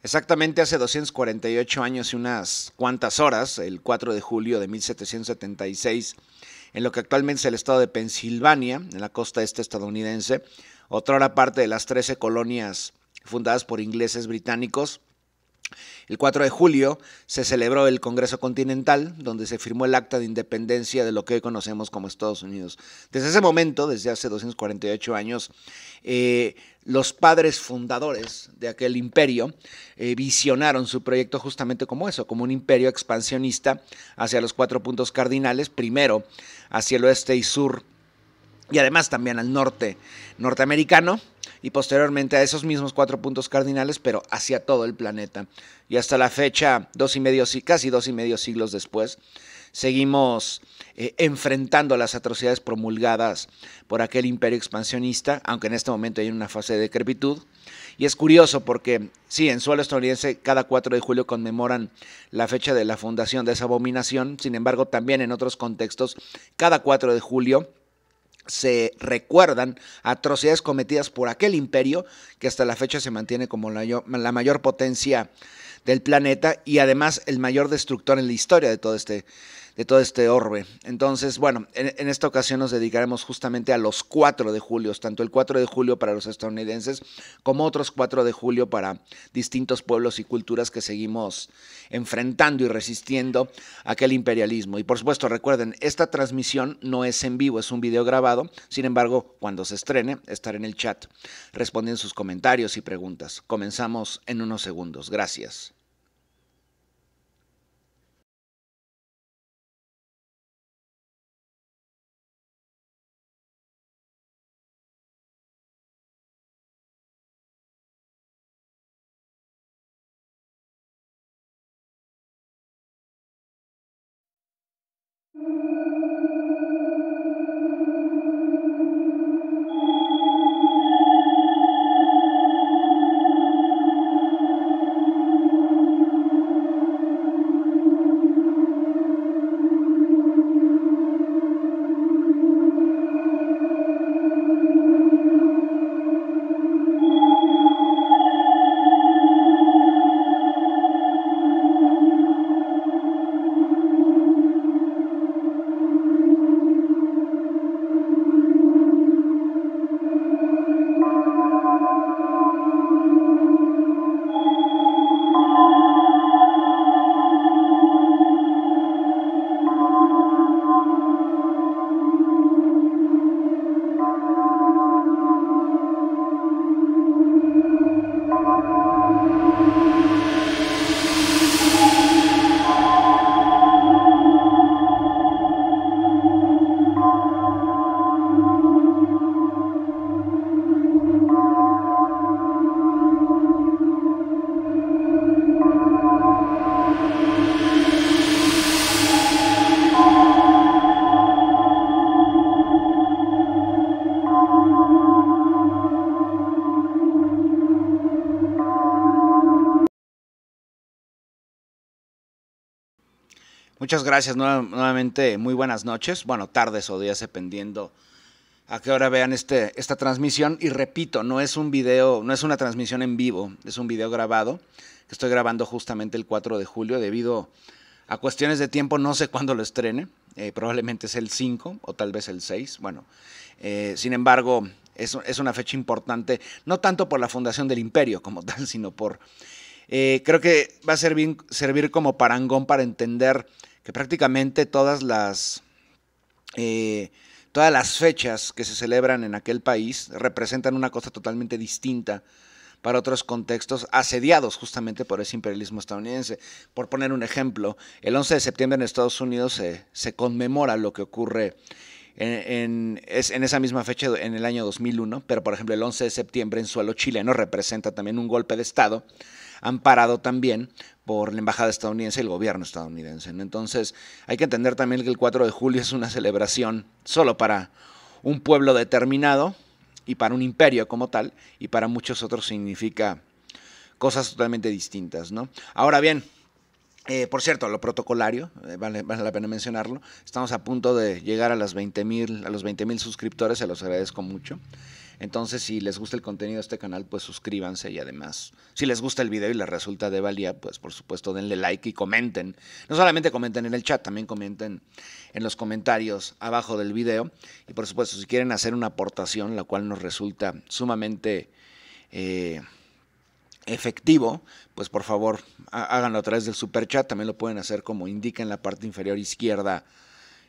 Exactamente hace 248 años y unas cuantas horas, el 4 de julio de 1776, en lo que actualmente es el estado de Pensilvania, en la costa este estadounidense, otra hora parte de las 13 colonias fundadas por ingleses británicos, el 4 de julio se celebró el Congreso Continental, donde se firmó el Acta de Independencia de lo que hoy conocemos como Estados Unidos. Desde ese momento, desde hace 248 años, eh, los padres fundadores de aquel imperio eh, visionaron su proyecto justamente como eso, como un imperio expansionista hacia los cuatro puntos cardinales, primero hacia el oeste y sur, y además también al norte norteamericano y posteriormente a esos mismos cuatro puntos cardinales, pero hacia todo el planeta. Y hasta la fecha, dos y medio, casi dos y medio siglos después, seguimos eh, enfrentando las atrocidades promulgadas por aquel imperio expansionista, aunque en este momento hay una fase de decrepitud. Y es curioso porque, sí, en suelo estadounidense cada 4 de julio conmemoran la fecha de la fundación de esa abominación, sin embargo también en otros contextos, cada 4 de julio se recuerdan atrocidades cometidas por aquel imperio que hasta la fecha se mantiene como la, mayor potencia del planeta y además el mayor destructor en la historia de todo este de todo este orbe. Entonces, bueno, en, esta ocasión nos dedicaremos justamente a los 4 de julio, tanto el 4 de julio para los estadounidenses como otros 4 de julio para distintos pueblos y culturas que seguimos enfrentando y resistiendo aquel imperialismo. Y por supuesto, recuerden, esta transmisión no es en vivo, es un video grabado, sin embargo, cuando se estrene, estaré en el chat respondiendo sus comentarios y preguntas. Comenzamos en unos segundos. Gracias. Muchas gracias nuevamente. Muy buenas noches. Bueno, tardes o días dependiendo a qué hora vean este, esta transmisión. Y repito, no es un video, no es una transmisión en vivo, es un video grabado que estoy grabando justamente el 4 de julio debido a cuestiones de tiempo. No sé cuándo lo estrene. Eh, probablemente es el 5 o tal vez el 6. Bueno, eh, sin embargo, es, es una fecha importante, no tanto por la fundación del imperio como tal, sino por... Eh, creo que va a servir, servir como parangón para entender que prácticamente todas las, eh, todas las fechas que se celebran en aquel país representan una cosa totalmente distinta para otros contextos asediados justamente por ese imperialismo estadounidense. Por poner un ejemplo, el 11 de septiembre en Estados Unidos se, conmemora lo que ocurre en, en, esa misma fecha en el año 2001, pero por ejemplo el 11 de septiembre en suelo chileno representa también un golpe de Estado amparado también por la embajada estadounidense y el gobierno estadounidense. Entonces, hay que entender también que el 4 de julio es una celebración solo para un pueblo determinado y para un imperio como tal, y para muchos otros significa cosas totalmente distintas, ¿no? Ahora bien, eh, por cierto, lo protocolario, eh, vale, la pena mencionarlo, estamos a punto de llegar a, las a los 20 mil suscriptores, se los agradezco mucho. Entonces, si les gusta el contenido de este canal, pues suscríbanse y además, si les gusta el video y les resulta de valía, pues por supuesto denle like y comenten. No solamente comenten en el chat, también comenten en los comentarios abajo del video. Y por supuesto, si quieren hacer una aportación, la cual nos resulta sumamente... Eh, efectivo, pues por favor háganlo a través del super chat. También lo pueden hacer como indica en la parte inferior izquierda,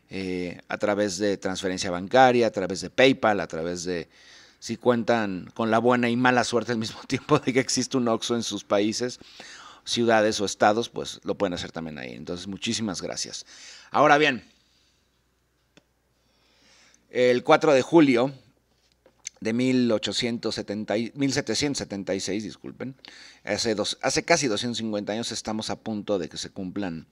eh, a través de transferencia bancaria, a través de PayPal, a través de si cuentan con la buena y mala suerte al mismo tiempo de que existe un OXO en sus países, ciudades o estados, pues lo pueden hacer también ahí. Entonces, muchísimas gracias. Ahora bien, el 4 de julio de 1870, 1776, disculpen, hace, hace casi 250 años estamos a punto de que se cumplan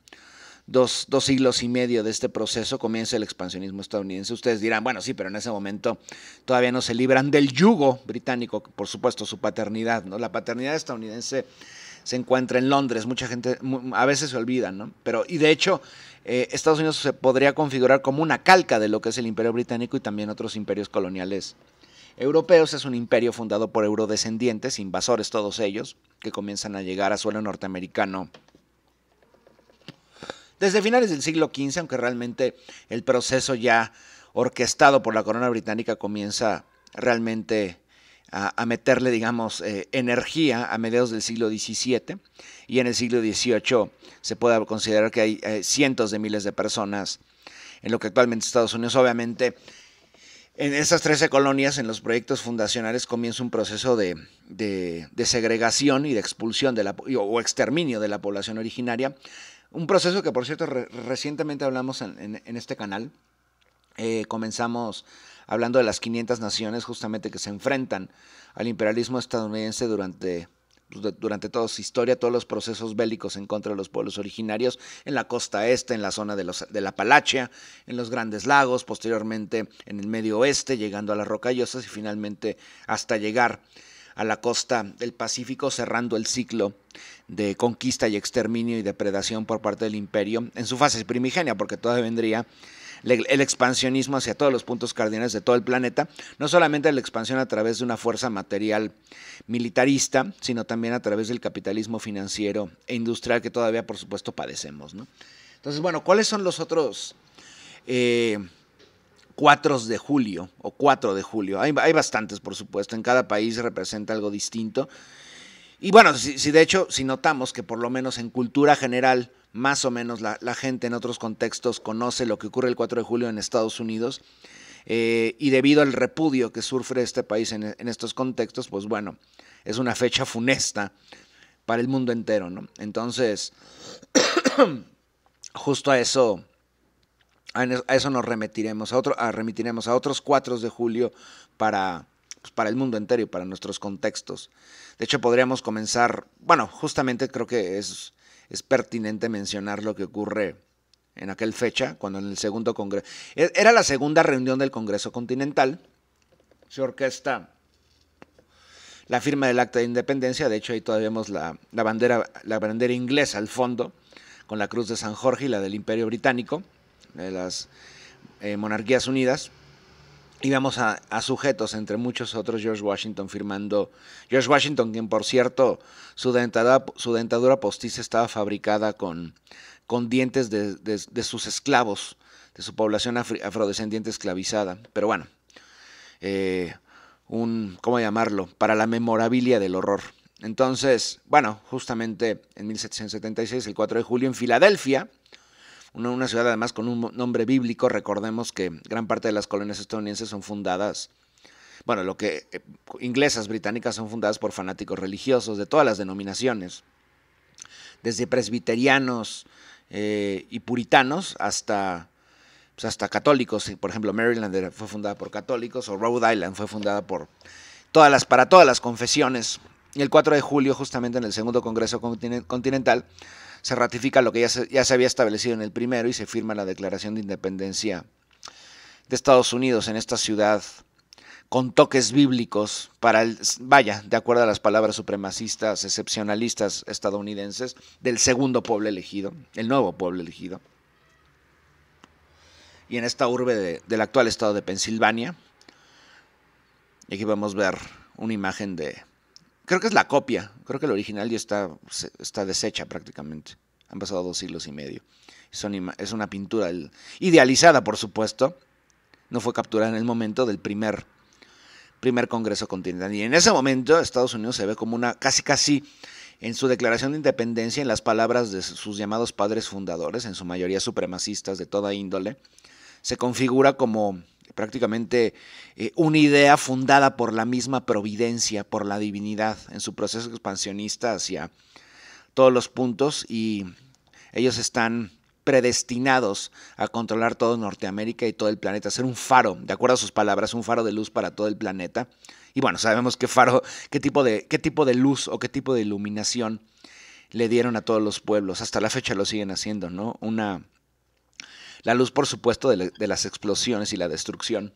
dos, siglos y medio de este proceso comienza el expansionismo estadounidense. Ustedes dirán, bueno, sí, pero en ese momento todavía no se libran del yugo británico, por supuesto, su paternidad, ¿no? La paternidad estadounidense se encuentra en Londres. Mucha gente a veces se olvida, ¿no? Pero, y de hecho, eh, Estados Unidos se podría configurar como una calca de lo que es el imperio británico y también otros imperios coloniales europeos. Es un imperio fundado por eurodescendientes, invasores todos ellos, que comienzan a llegar a suelo norteamericano desde finales del siglo XV, aunque realmente el proceso ya orquestado por la corona británica comienza realmente a, meterle, digamos, eh, energía a mediados del siglo XVII y en el siglo XVIII se puede considerar que hay eh, cientos de miles de personas en lo que actualmente Estados Unidos, obviamente, en esas 13 colonias, en los proyectos fundacionales, comienza un proceso de, segregación y de expulsión o exterminio de la población originaria, un proceso que, por cierto, recientemente hablamos en, este canal. Eh, comenzamos hablando de las 500 naciones justamente que se enfrentan al imperialismo estadounidense durante pues, durante toda su historia, todos los procesos bélicos en contra de los pueblos originarios, en la costa este, en la zona de, los, de la Palachia, en los Grandes Lagos, posteriormente en el Medio Oeste, llegando a las Rocallosas y finalmente hasta llegar a la costa del Pacífico, cerrando el ciclo de conquista y exterminio y depredación por parte del imperio en su fase primigenia, porque todavía vendría el expansionismo hacia todos los puntos cardinales de todo el planeta, no solamente la expansión a través de una fuerza material militarista, sino también a través del capitalismo financiero e industrial que todavía, por supuesto, padecemos. ¿no? Entonces, bueno, ¿cuáles son los otros eh, 4 de julio o 4 de julio. Hay, bastantes, por supuesto, en cada país representa algo distinto. Y bueno, si, de hecho, si notamos que por lo menos en cultura general, más o menos la, gente en otros contextos conoce lo que ocurre el 4 de julio en Estados Unidos, eh, y debido al repudio que sufre este país en, en estos contextos, pues bueno, es una fecha funesta para el mundo entero, ¿no? Entonces, justo a eso a eso nos remitiremos a, remitiremos a otros 4 de julio para, pues, para el mundo entero y para nuestros contextos. De hecho, podríamos comenzar, bueno, justamente creo que es, es pertinente mencionar lo que ocurre en aquella fecha, cuando en el segundo congreso, e, era la segunda reunión del Congreso Continental, se orquesta la firma del Acta de Independencia, de hecho ahí todavía vemos la, la bandera, la bandera inglesa al fondo, con la cruz de San Jorge y la del Imperio Británico de las eh, Monarquías Unidas. Y vamos a, sujetos, entre muchos otros, George Washington firmando. George Washington, quien por cierto, su dentadura, su dentadura postiza estaba fabricada con, con dientes de, sus esclavos, de su población afrodescendiente esclavizada. Pero bueno, eh, un, ¿cómo llamarlo? Para la memorabilia del horror. Entonces, bueno, justamente en 1776, el 4 de julio, en Filadelfia, una, ciudad además con un nombre bíblico, recordemos que gran parte de las colonias estadounidenses son fundadas bueno, lo que eh, inglesas, británicas son fundadas por fanáticos religiosos de todas las denominaciones, desde presbiterianos eh, y puritanos hasta, pues, hasta católicos. Por ejemplo, Maryland fue fundada por católicos o Rhode Island fue fundada por todas las, para todas las confesiones. Y el 4 de julio, justamente en el segundo Congreso Continental, se ratifica lo que ya se, había establecido en el primero y se firma la Declaración de Independencia de Estados Unidos en esta ciudad con toques bíblicos para el, vaya, de acuerdo a las palabras supremacistas, excepcionalistas estadounidenses, del segundo pueblo elegido, el nuevo pueblo elegido. Y en esta urbe del actual estado de Pensilvania, y aquí a ver una imagen de Creo que es la copia. Creo que el original ya está, está deshecha prácticamente. Han pasado dos siglos y medio. es una pintura idealizada, por supuesto. No fue capturada en el momento del primer, primer Congreso Continental. Y en ese momento Estados Unidos se ve como una casi casi en su declaración de independencia, en las palabras de sus llamados padres fundadores, en su mayoría supremacistas de toda índole, se configura como prácticamente eh, una idea fundada por la misma providencia, por la divinidad, en su proceso expansionista hacia todos los puntos y ellos están predestinados a controlar todo Norteamérica y todo el planeta, a ser un faro, de acuerdo a sus palabras, un faro de luz para todo el planeta. Y bueno, sabemos qué faro, qué tipo de, qué tipo de luz o qué tipo de iluminación le dieron a todos los pueblos. Hasta la fecha lo siguen haciendo, ¿no? Una la luz, por supuesto, de, las explosiones y la destrucción.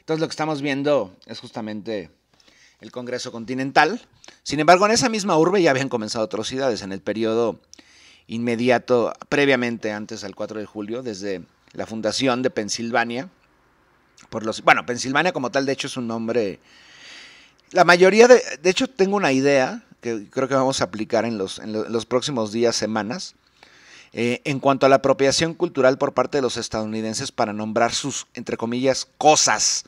Entonces lo que estamos viendo es justamente el Congreso Continental. Sin embargo, en esa misma urbe ya habían comenzado atrocidades en el periodo inmediato, previamente antes al 4 de julio, desde la fundación de Pensilvania. Por los, bueno, Pensilvania como tal, de hecho, es un nombre... La mayoría de... De hecho, tengo una idea que creo que vamos a aplicar en los, en los próximos días, semanas, eh, en cuanto a la apropiación cultural por parte de los estadounidenses para nombrar sus, entre comillas, cosas,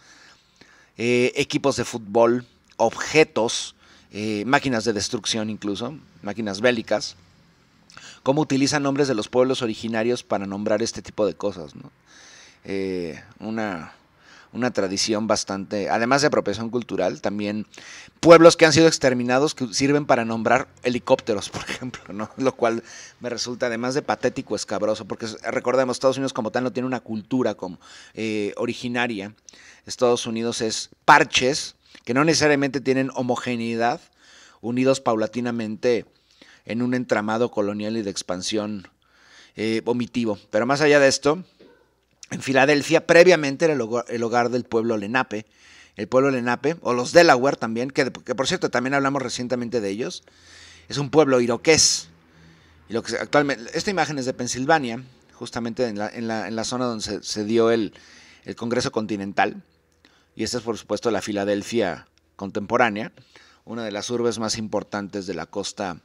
eh, equipos de fútbol, objetos, eh, máquinas de destrucción incluso, máquinas bélicas, cómo utilizan nombres de los pueblos originarios para nombrar este tipo de cosas. una una tradición bastante, además de apropiación cultural, también pueblos que han sido exterminados que sirven para nombrar helicópteros, por ejemplo, ¿no? Lo cual me resulta además de patético, escabroso, porque recordemos, Estados Unidos como tal no tiene una cultura como eh, originaria. Estados Unidos es parches que no necesariamente tienen homogeneidad, unidos paulatinamente en un entramado colonial y de expansión eh, vomitivo. Pero más allá de esto, en Filadelfia previamente era el hogar, del pueblo Lenape, el pueblo Lenape, o los Delaware también, que, por cierto también hablamos recientemente de ellos, es un pueblo iroqués. Y lo que actualmente, esta imagen es de Pensilvania, justamente en la, zona donde se, dio el, el, Congreso Continental, y esta es por supuesto la Filadelfia contemporánea, una de las urbes más importantes de la costa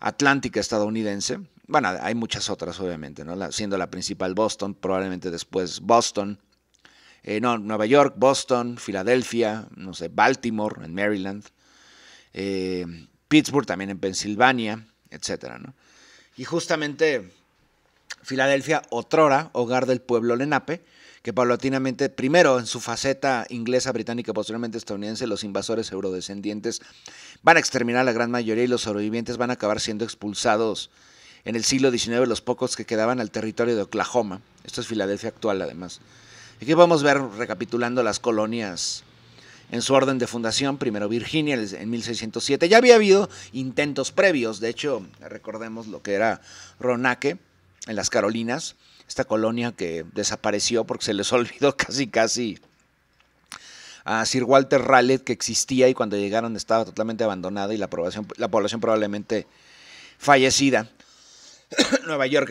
atlántica estadounidense, bueno, hay muchas otras, obviamente, ¿no? siendo la principal Boston, probablemente después Boston. Eh, no, Nueva York, Boston, Filadelfia, no sé, Baltimore, en Maryland. Eh, Pittsburgh también en Pensilvania, etcétera, ¿no? Y justamente Filadelfia, otrora, hogar del pueblo Lenape, que paulatinamente, primero en su faceta inglesa, británica, posteriormente estadounidense, los invasores eurodescendientes van a exterminar a la gran mayoría y los sobrevivientes van a acabar siendo expulsados en el siglo XIX los pocos que quedaban al territorio de Oklahoma. Esto es Filadelfia actual, además. Aquí vamos a ver, recapitulando las colonias en su orden de fundación, primero Virginia en 1607. Ya había habido intentos previos, de hecho, recordemos lo que era Ronaque en las Carolinas, esta colonia que desapareció porque se les olvidó casi casi a Sir Walter Raleigh que existía y cuando llegaron estaba totalmente abandonada y la población, la población probablemente fallecida. Nueva York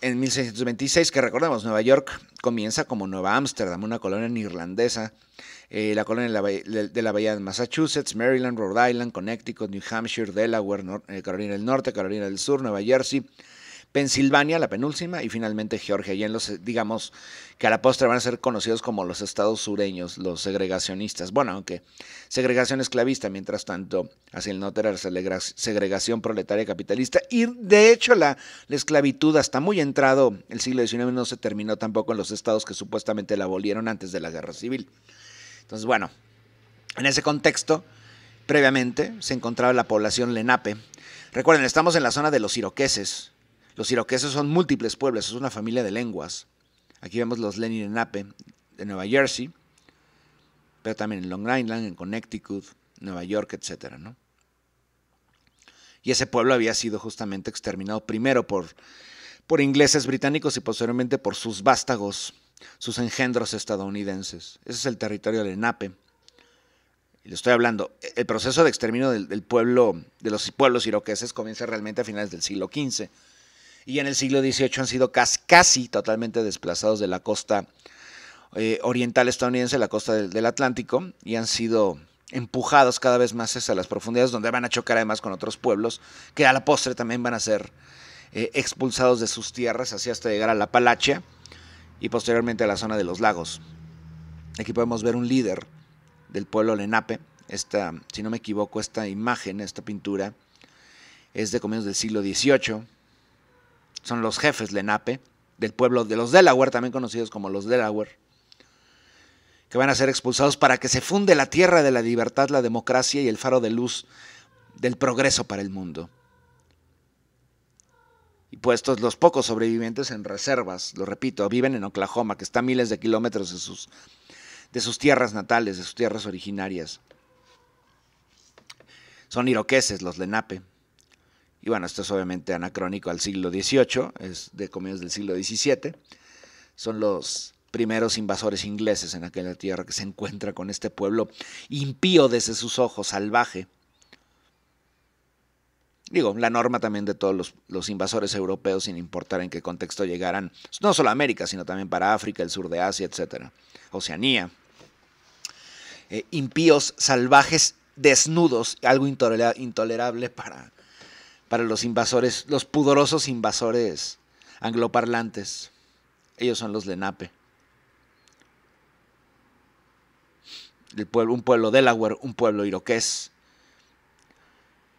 en, 1626, que recordamos Nueva York comienza como Nueva Ámsterdam, una colonia irlandesa, eh, la colonia de la, Bahía de Massachusetts, Maryland, Rhode Island, Connecticut, New Hampshire, Delaware, eh, Carolina del Norte, Carolina del Sur, Nueva Jersey, Pensilvania, la penúltima, y finalmente Georgia. Y en los, digamos, que a la postre van a ser conocidos como los estados sureños, los segregacionistas. Bueno, aunque segregación esclavista, mientras tanto, hacia el norte era segregación proletaria capitalista. Y de hecho, la, la esclavitud hasta muy entrado el siglo XIX no se terminó tampoco en los estados que supuestamente la abolieron antes de la guerra civil. Entonces, bueno, en ese contexto, previamente se encontraba la población lenape. Recuerden, estamos en la zona de los iroqueses, los iroqueses son múltiples pueblos, es una familia de lenguas. Aquí vemos los Lenin en de Nueva Jersey, pero también en Long Island, en Connecticut, Nueva York, etc. ¿no? Y ese pueblo había sido justamente exterminado primero por, por ingleses británicos y posteriormente por sus vástagos, sus engendros estadounidenses. Ese es el territorio de Enape. Y le estoy hablando, el proceso de exterminio del pueblo, de los pueblos iroqueses comienza realmente a finales del siglo XV y en el siglo XVIII han sido casi, totalmente desplazados de la costa eh, oriental estadounidense, la costa del, Atlántico, y han sido empujados cada vez más hacia las profundidades, donde van a chocar además con otros pueblos, que a la postre también van a ser eh, expulsados de sus tierras, así hasta llegar a la Palacha y posteriormente a la zona de los lagos. Aquí podemos ver un líder del pueblo Lenape, esta, si no me equivoco, esta imagen, esta pintura, es de comienzos del siglo XVIII, son los jefes Lenape, e, del pueblo de los Delaware, también conocidos como los Delaware, que van a ser expulsados para que se funde la tierra de la libertad, la democracia y el faro de luz del progreso para el mundo. Y puestos pues los pocos sobrevivientes en reservas, lo repito, viven en Oklahoma, que está a miles de kilómetros de sus, de sus tierras natales, de sus tierras originarias. Son iroqueses los Lenape. Y bueno, esto es obviamente anacrónico al siglo XVIII, es de comienzos del siglo XVII. Son los primeros invasores ingleses en aquella tierra que se encuentra con este pueblo impío desde sus ojos, salvaje. Digo, la norma también de todos los, invasores europeos, sin importar en qué contexto llegaran, no solo a América, sino también para África, el sur de Asia, etcétera, Oceanía. Eh, impíos, salvajes, desnudos, algo intolerable para para los invasores, los pudorosos invasores angloparlantes. Ellos son los Lenape. un pueblo Delaware, un pueblo iroqués,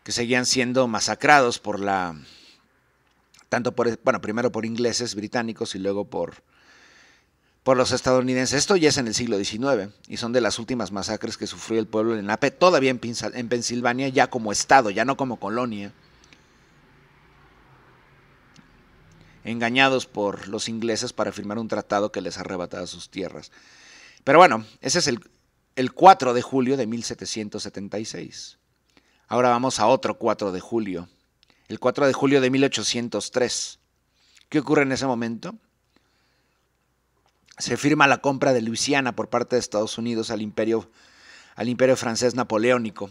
que seguían siendo masacrados por la. tanto por. bueno, primero por ingleses, británicos y luego por. por los estadounidenses. Esto ya es en el siglo XIX y son de las últimas masacres que sufrió el pueblo Lenape, todavía en, Pensilvania, ya como estado, ya no como colonia. engañados por los ingleses para firmar un tratado que les arrebataba sus tierras. Pero bueno, ese es el, 4 de julio de 1776. Ahora vamos a otro 4 de julio, el 4 de julio de 1803. ¿Qué ocurre en ese momento? Se firma la compra de Luisiana por parte de Estados Unidos al imperio, al imperio francés napoleónico,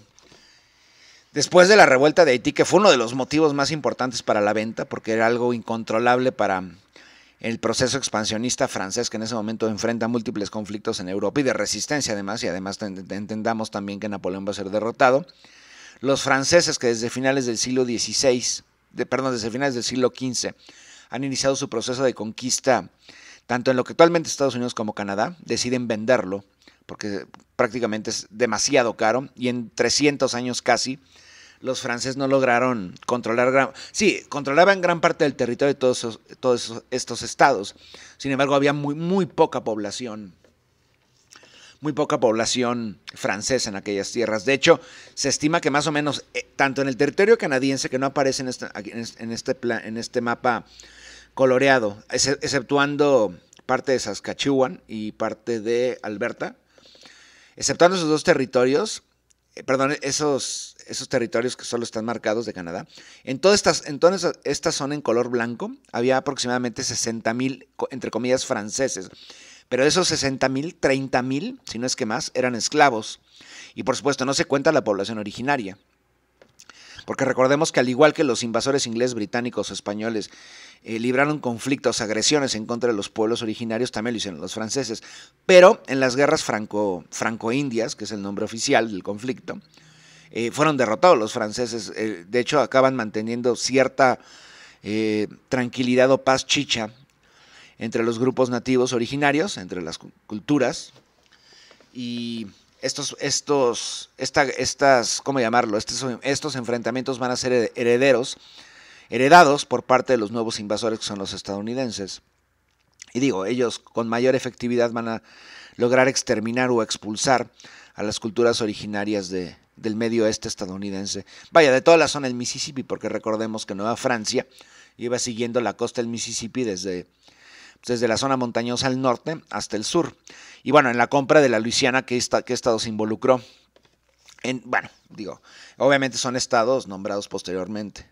después de la revuelta de Haití, que fue uno de los motivos más importantes para la venta, porque era algo incontrolable para el proceso expansionista francés que en ese momento enfrenta múltiples conflictos en Europa y de resistencia además, y además entendamos también que Napoleón va a ser derrotado, los franceses que desde finales del siglo XVI, perdón, desde finales del siglo XV, han iniciado su proceso de conquista, tanto en lo que actualmente Estados Unidos como Canadá, deciden venderlo, porque prácticamente es demasiado caro, y en 300 años casi los franceses no lograron controlar gran, sí, controlaban gran parte del territorio de todos, todos estos estados. Sin embargo, había muy, muy poca población, muy poca población francesa en aquellas tierras. De hecho, se estima que más o menos, eh, tanto en el territorio canadiense, que no aparece en este, este en este mapa coloreado, exceptuando parte de Saskatchewan y parte de Alberta, exceptuando esos dos territorios, eh, perdón, esos, esos territorios que solo están marcados de Canadá, en toda esta, entonces toda son zona en color blanco había aproximadamente 60 mil, entre comillas, franceses. Pero de esos 60 mil, 30 mil, si no es que más, eran esclavos. Y por supuesto no se cuenta la población originaria. Porque recordemos que al igual que los invasores ingleses, británicos españoles eh, libraron conflictos, agresiones en contra de los pueblos originarios, también lo hicieron los franceses. Pero en las guerras franco, franco-indias, que es el nombre oficial del conflicto, eh, fueron derrotados los franceses. Eh, de hecho, acaban manteniendo cierta tranquilidad o paz chicha entre los grupos nativos originarios, entre las culturas. Y estos, estos, esta, estas, ¿cómo llamarlo? Estos, estos enfrentamientos van a ser herederos, heredados por parte de los nuevos invasores que son los estadounidenses. Y digo, ellos con mayor efectividad van a lograr exterminar o expulsar a las culturas originarias de, del medio oeste estadounidense. Vaya, de toda la zona del Mississippi, porque recordemos que Nueva Francia iba siguiendo la costa del Mississippi desde desde la zona montañosa al norte hasta el sur. Y bueno, en la compra de la Luisiana, ¿qué Estado se involucró? En, bueno, digo, obviamente son estados nombrados posteriormente.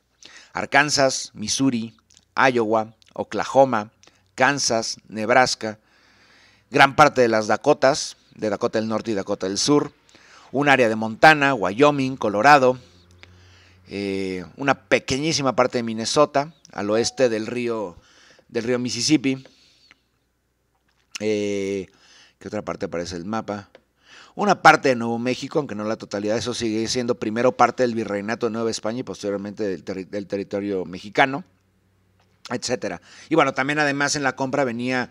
Arkansas, Missouri, Iowa, Oklahoma, Kansas, Nebraska, gran parte de las Dakotas, de Dakota del Norte y Dakota del Sur, un área de Montana, Wyoming, Colorado, eh, una pequeñísima parte de Minnesota, al oeste del río, del río Mississippi, eh, ¿Qué otra parte aparece el mapa? Una parte de Nuevo México, aunque no la totalidad, eso sigue siendo primero parte del virreinato de Nueva España y posteriormente del, territorio mexicano, etcétera. Y bueno, también además en la compra venía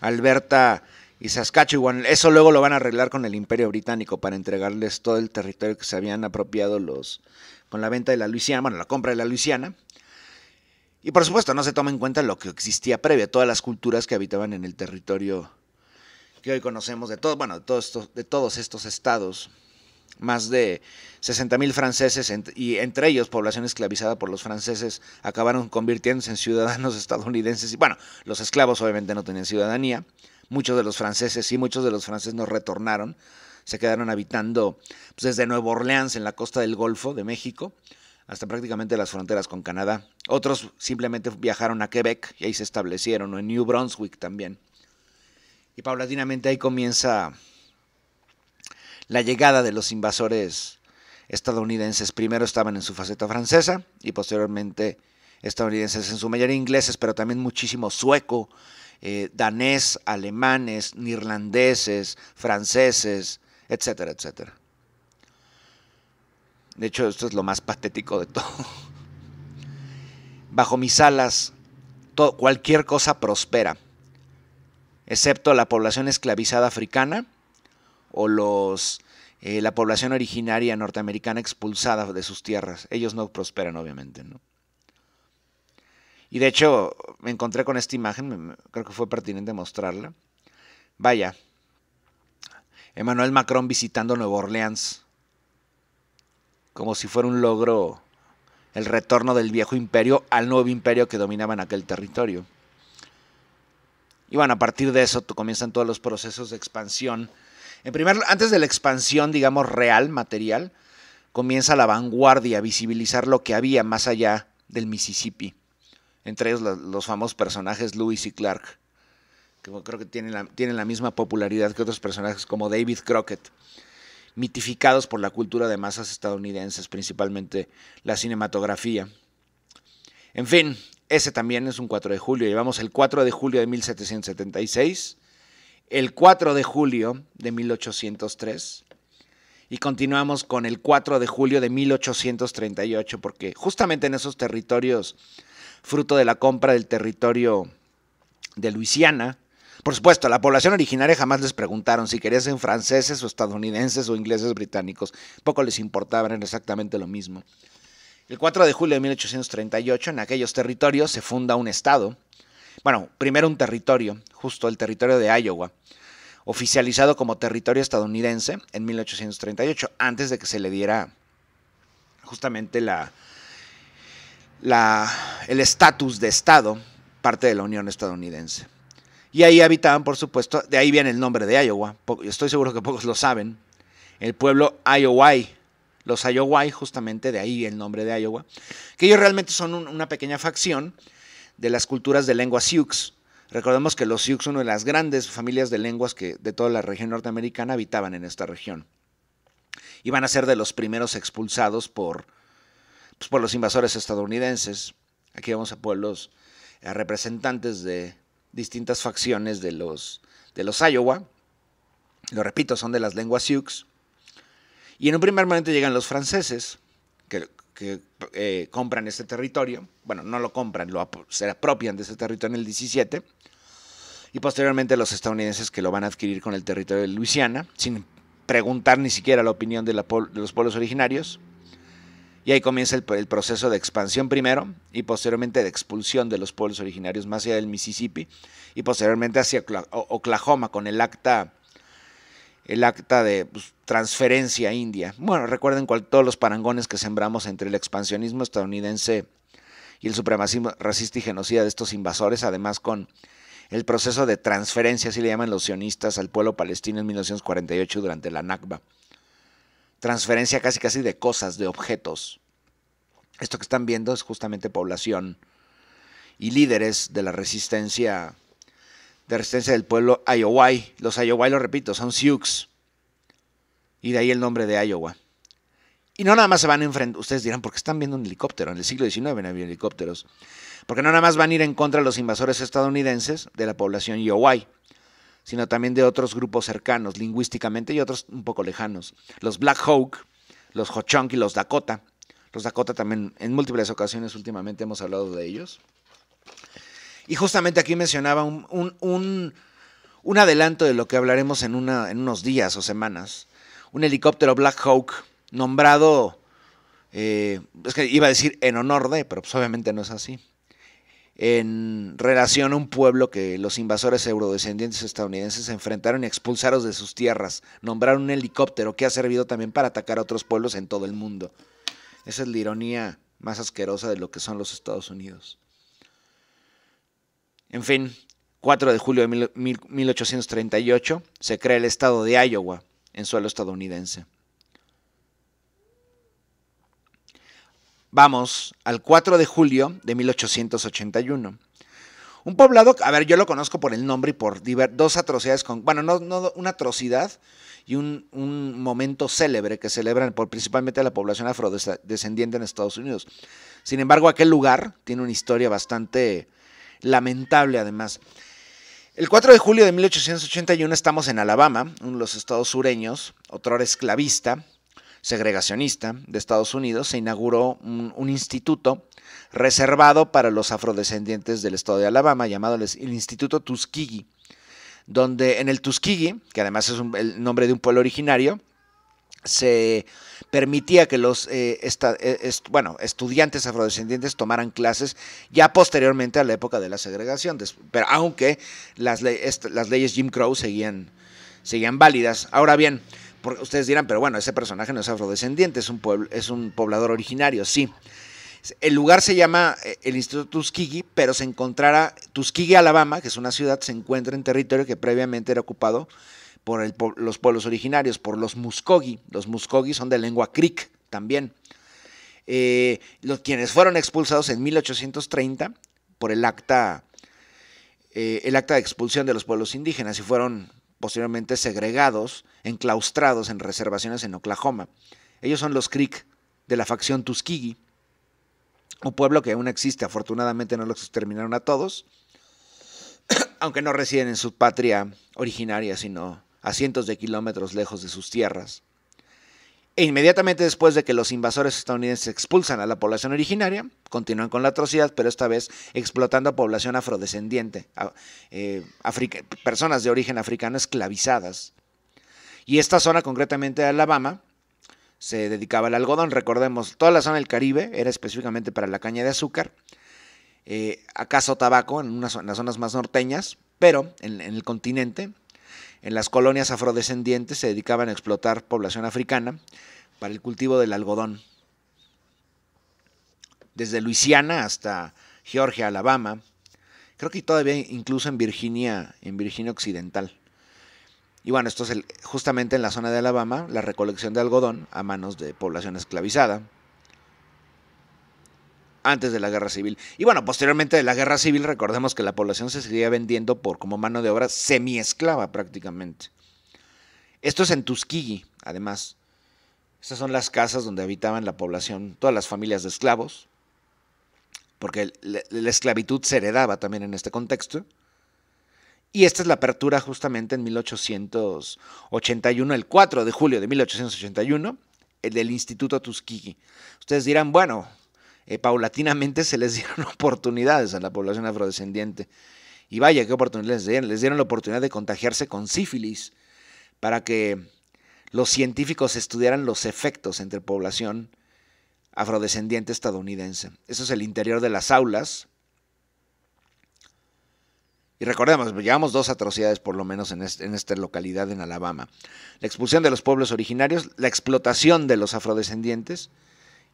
Alberta y Saskatchewan. Eso luego lo van a arreglar con el Imperio Británico para entregarles todo el territorio que se habían apropiado los con la venta de la Luisiana, bueno, la compra de la Luisiana. Y por supuesto, no se toma en cuenta lo que existía previo, todas las culturas que habitaban en el territorio que hoy conocemos de todos, bueno, de todos estos, de todos estos estados. Más de 60.000 franceses y entre ellos población esclavizada por los franceses acabaron convirtiéndose en ciudadanos estadounidenses. Y bueno, los esclavos obviamente no tenían ciudadanía. Muchos de los franceses, sí, muchos de los franceses no retornaron. Se quedaron habitando pues, desde Nueva Orleans en la costa del Golfo de México hasta prácticamente las fronteras con Canadá. Otros simplemente viajaron a Quebec y ahí se establecieron, o en New Brunswick también. Y paulatinamente ahí comienza la llegada de los invasores estadounidenses. Primero estaban en su faceta francesa y posteriormente estadounidenses, en su mayoría ingleses, pero también muchísimo sueco, eh, danés, alemanes, neerlandeses, franceses, etcétera, etcétera. De hecho, esto es lo más patético de todo. Bajo mis alas, cualquier cosa prospera, excepto la población esclavizada africana o los, eh, la población originaria norteamericana expulsada de sus tierras. Ellos no prosperan, obviamente. Y de hecho, me encontré con esta imagen, creo que fue pertinente mostrarla. Vaya, Emmanuel Macron visitando Nueva Orleans como si fuera un logro el retorno del viejo imperio al nuevo imperio que dominaban aquel territorio. Y bueno, a partir de eso comienzan todos los procesos de expansión. En primer, antes de la expansión, digamos, real, material, comienza la vanguardia a visibilizar lo que había más allá del Mississippi. Entre ellos los, famosos personajes Lewis y Clark, que creo que tienen la misma popularidad que otros personajes como David Crockett mitificados por la cultura de masas estadounidenses, principalmente la cinematografía. En fin, ese también es un 4 de julio. Llevamos el 4 de julio de 1776, el 4 de julio de 1803 y continuamos con el 4 de julio de 1838, porque justamente en esos territorios, fruto de la compra del territorio de Luisiana, por supuesto, a la población originaria jamás les preguntaron si querían ser franceses o estadounidenses o ingleses británicos. Poco les importaba, eran exactamente lo mismo. El 4 de julio de 1838, en aquellos territorios, se funda un estado. Bueno, primero un territorio, justo el territorio de Iowa, oficializado como territorio estadounidense en 1838, antes de que se le diera justamente la, la, el estatus de estado, parte de la Unión Estadounidense. Y ahí habitaban, por supuesto, de ahí viene el nombre de Iowa. Estoy seguro que pocos lo saben. El pueblo Ioway, los Ioway, justamente de ahí el nombre de Iowa. Que ellos realmente son una pequeña facción de las culturas de lengua Sioux. Recordemos que los Sioux, una de las grandes familias de lenguas que de toda la región norteamericana, habitaban en esta región. Iban a ser de los primeros expulsados por, pues, por los invasores estadounidenses. Aquí vamos a pueblos, a eh, representantes de distintas facciones de los, de los Iowa. Lo repito, son de las lenguas Sioux. Y en un primer momento llegan los franceses, que, eh, compran ese territorio. Bueno, no lo compran, lo, se apropian de ese territorio en el 17. Y posteriormente los estadounidenses que lo van a adquirir con el territorio de Luisiana, sin preguntar ni siquiera la opinión de, de los pueblos originarios. Y ahí comienza el, proceso de expansión primero y posteriormente de expulsión de los pueblos originarios más allá del Mississippi y posteriormente hacia Oklahoma con el acta el acta de pues, transferencia a India. Bueno, recuerden cual, todos los parangones que sembramos entre el expansionismo estadounidense y el supremacismo racista y genocida de estos invasores, además con el proceso de transferencia, así le llaman los sionistas, al pueblo palestino en 1948 durante la Nakba transferencia casi casi de cosas, de objetos. Esto que están viendo es justamente población y líderes de la resistencia de resistencia del pueblo Ioway. Los Ioway, lo repito, son Sioux. Y de ahí el nombre de Iowa. Y no nada más se van a enfrentar, ustedes dirán, ¿por qué están viendo un helicóptero? En el siglo XIX no había helicópteros. Porque no nada más van a ir en contra de los invasores estadounidenses de la población Ioway sino también de otros grupos cercanos lingüísticamente y otros un poco lejanos. Los Black Hawk, los Ho-Chunk y los Dakota. Los Dakota también en múltiples ocasiones últimamente hemos hablado de ellos. Y justamente aquí mencionaba un, adelanto de lo que hablaremos en, una, en unos días o semanas. Un helicóptero Black Hawk nombrado, eh, es que iba a decir en honor de, pero pues obviamente no es así en relación a un pueblo que los invasores eurodescendientes estadounidenses enfrentaron y expulsaron de sus tierras. Nombraron un helicóptero que ha servido también para atacar a otros pueblos en todo el mundo. Esa es la ironía más asquerosa de lo que son los Estados Unidos. En fin, 4 de julio de 1838 se crea el estado de Iowa en suelo estadounidense. Vamos al 4 de julio de 1881. Un poblado, a ver, yo lo conozco por el nombre y por dos atrocidades, con, bueno, no, no una atrocidad y un, momento célebre que celebran por principalmente a la población afrodescendiente en Estados Unidos. Sin embargo, aquel lugar tiene una historia bastante lamentable además. El 4 de julio de 1881 estamos en Alabama, uno de los estados sureños, otro esclavista, segregacionista de Estados Unidos, se inauguró un, instituto reservado para los afrodescendientes del estado de Alabama, llamado el Instituto Tuskegee, donde en el Tuskegee, que además es el nombre de un pueblo originario, se permitía que los eh, eh, bueno, estudiantes afrodescendientes tomaran clases ya posteriormente a la época de la segregación, pero aunque las, las leyes Jim Crow seguían, seguían válidas. Ahora bien, porque ustedes dirán, pero bueno, ese personaje no es afrodescendiente, es un, pueblo, es un poblador originario, sí. El lugar se llama eh, el Instituto Tuskegee, pero se encontrará Tuskegee, Alabama, que es una ciudad, se encuentra en territorio que previamente era ocupado por los pueblos originarios, por los Muscogee, Los Muscogee son de lengua Creek también. Eh, los, quienes fueron expulsados en 1830 por el acta, eh, el acta de expulsión de los pueblos indígenas y fueron posteriormente segregados, enclaustrados en reservaciones en Oklahoma. Ellos son los Creek de la facción Tuskegee, un pueblo que aún existe, afortunadamente no los exterminaron a todos, aunque no residen en su patria originaria, sino a cientos de kilómetros lejos de sus tierras. E inmediatamente después de que los invasores estadounidenses expulsan a la población originaria, continúan con la atrocidad, pero esta vez explotando a población afrodescendiente, eh, personas de origen africano esclavizadas. Y esta zona, concretamente de Alabama, se dedicaba al algodón. Recordemos, toda la zona del Caribe era específicamente para la caña de azúcar, eh, acaso tabaco en, las zonas más norteñas, pero en el continente en las colonias afrodescendientes se dedicaban a explotar población africana para el cultivo del algodón. Desde Luisiana hasta Georgia, Alabama, creo que todavía incluso en Virginia, en Virginia Occidental. Y bueno, esto es justamente en la zona de Alabama, la recolección de algodón a manos de población esclavizada antes de la guerra civil. Y bueno, posteriormente de la guerra civil, recordemos que la población se seguía vendiendo por como mano de obra semiesclava prácticamente. Esto es en Tuskegee, además. Estas son las casas donde habitaban la población, todas las familias de esclavos, porque la, esclavitud se heredaba también en este contexto. Y esta es la apertura justamente en 1881, el 4 de julio de 1881, el del Instituto Tuskegee. Ustedes dirán, bueno, eh, paulatinamente se les dieron oportunidades a la población afrodescendiente. Y vaya, qué oportunidades, les dieron. Les dieron la oportunidad de contagiarse con sífilis para que los científicos estudiaran los efectos entre población afrodescendiente estadounidense. Eso es el interior de las aulas. Y recordemos, pues, llevamos dos atrocidades por lo menos en esta localidad en Alabama. La expulsión de los pueblos originarios, la explotación de los afrodescendientes,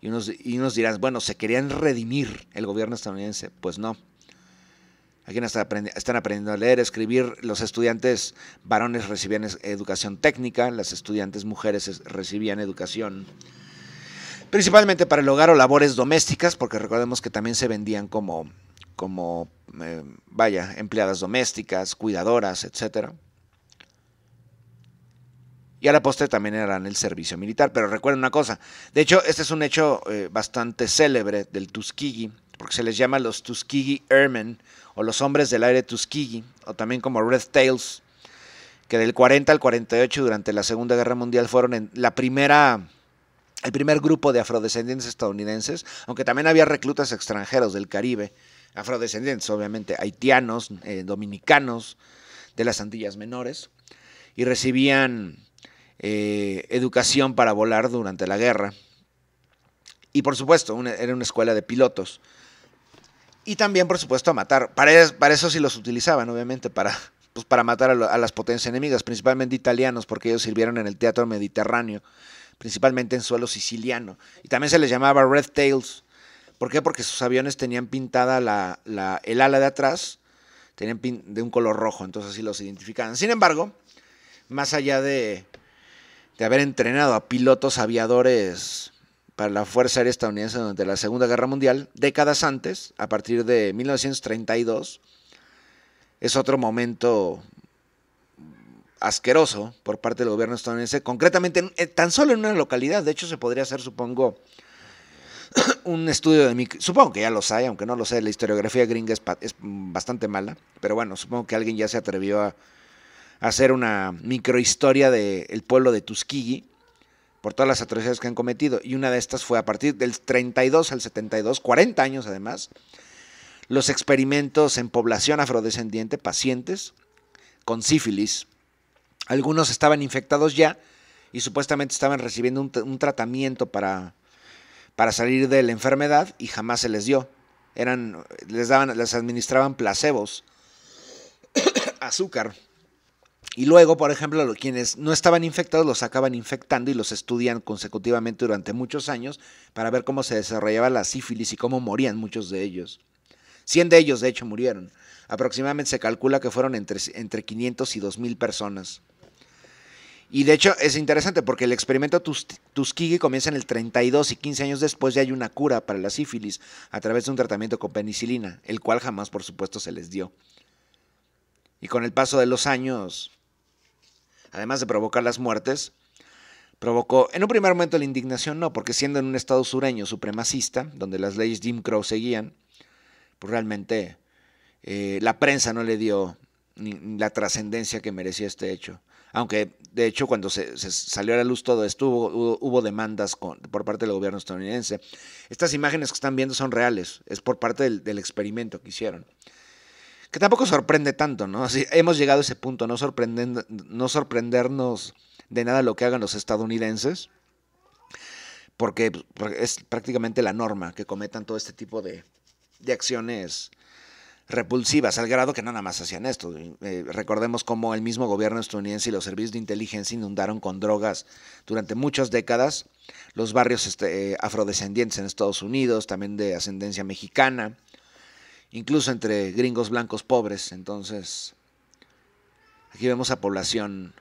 y unos, y dirán, bueno, se querían redimir el gobierno estadounidense. Pues no. Aquí están aprendiendo a leer, escribir. Los estudiantes varones recibían educación técnica, las estudiantes mujeres recibían educación principalmente para el hogar o labores domésticas, porque recordemos que también se vendían como, como eh, vaya, empleadas domésticas, cuidadoras, etcétera y a la postre también eran el servicio militar. Pero recuerden una cosa, de hecho este es un hecho eh, bastante célebre del Tuskegee, porque se les llama los Tuskegee Airmen o los hombres del aire Tuskegee, o también como Red Tails, que del 40 al 48 durante la Segunda Guerra Mundial fueron la primera el primer grupo de afrodescendientes estadounidenses, aunque también había reclutas extranjeros del Caribe, afrodescendientes, obviamente, haitianos, eh, dominicanos, de las Antillas Menores, y recibían eh, educación para volar durante la guerra. Y por supuesto, era una escuela de pilotos. Y también, por supuesto, a matar. Para, para eso sí los utilizaban, obviamente, para, pues, para matar a, las potencias enemigas, principalmente italianos, porque ellos sirvieron en el teatro mediterráneo, principalmente en suelo siciliano. Y también se les llamaba Red Tails. ¿Por qué? Porque sus aviones tenían pintada la, la, el ala de atrás, tenían de un color rojo, entonces así los identificaban. Sin embargo, más allá de, de haber entrenado a pilotos aviadores para la Fuerza Aérea Estadounidense durante la Segunda Guerra Mundial, décadas antes, a partir de 1932, es otro momento asqueroso por parte del gobierno estadounidense, concretamente eh, tan solo en una localidad, de hecho se podría hacer, supongo, un estudio de mi. Supongo que ya lo sé, aunque no lo sé, la historiografía gringa es bastante mala, pero bueno, supongo que alguien ya se atrevió a hacer una microhistoria del pueblo de Tuskegee por todas las atrocidades que han cometido. Y una de estas fue a partir del 32 al 72, 40 años además, los experimentos en población afrodescendiente, pacientes con sífilis. Algunos estaban infectados ya y supuestamente estaban recibiendo un, un tratamiento para, para salir de la enfermedad y jamás se les dio. Eran, les, daban, les administraban placebos, azúcar y luego, por ejemplo, quienes no estaban infectados los acaban infectando y los estudian consecutivamente durante muchos años para ver cómo se desarrollaba la sífilis y cómo morían muchos de ellos. Cien de ellos, de hecho, murieron. Aproximadamente se calcula que fueron entre, entre 500 y 2.000 personas. Y de hecho es interesante porque el experimento Tuskegee comienza en el 32 y 15 años después ya hay una cura para la sífilis a través de un tratamiento con penicilina, el cual jamás por supuesto se les dio. Y con el paso de los años, además de provocar las muertes, provocó en un primer momento la indignación, no, porque siendo en un estado sureño supremacista, donde las leyes Jim Crow seguían, pues realmente eh, la prensa no le dio la trascendencia que merecía este hecho. Aunque, de hecho, cuando se, salió a la luz todo esto, hubo, demandas por parte del gobierno estadounidense. Estas imágenes que están viendo son reales, es por parte del experimento que hicieron que tampoco sorprende tanto, ¿no? hemos llegado a ese punto, no, sorprendernos de nada lo que hagan los estadounidenses, porque es prácticamente la norma que cometan todo este tipo de, acciones repulsivas, al grado que no nada más hacían esto. Eh, recordemos cómo el mismo gobierno estadounidense y los servicios de inteligencia inundaron con drogas durante muchas décadas los barrios este, eh, afrodescendientes en Estados Unidos, también de ascendencia mexicana incluso entre gringos blancos pobres. Entonces, aquí vemos a población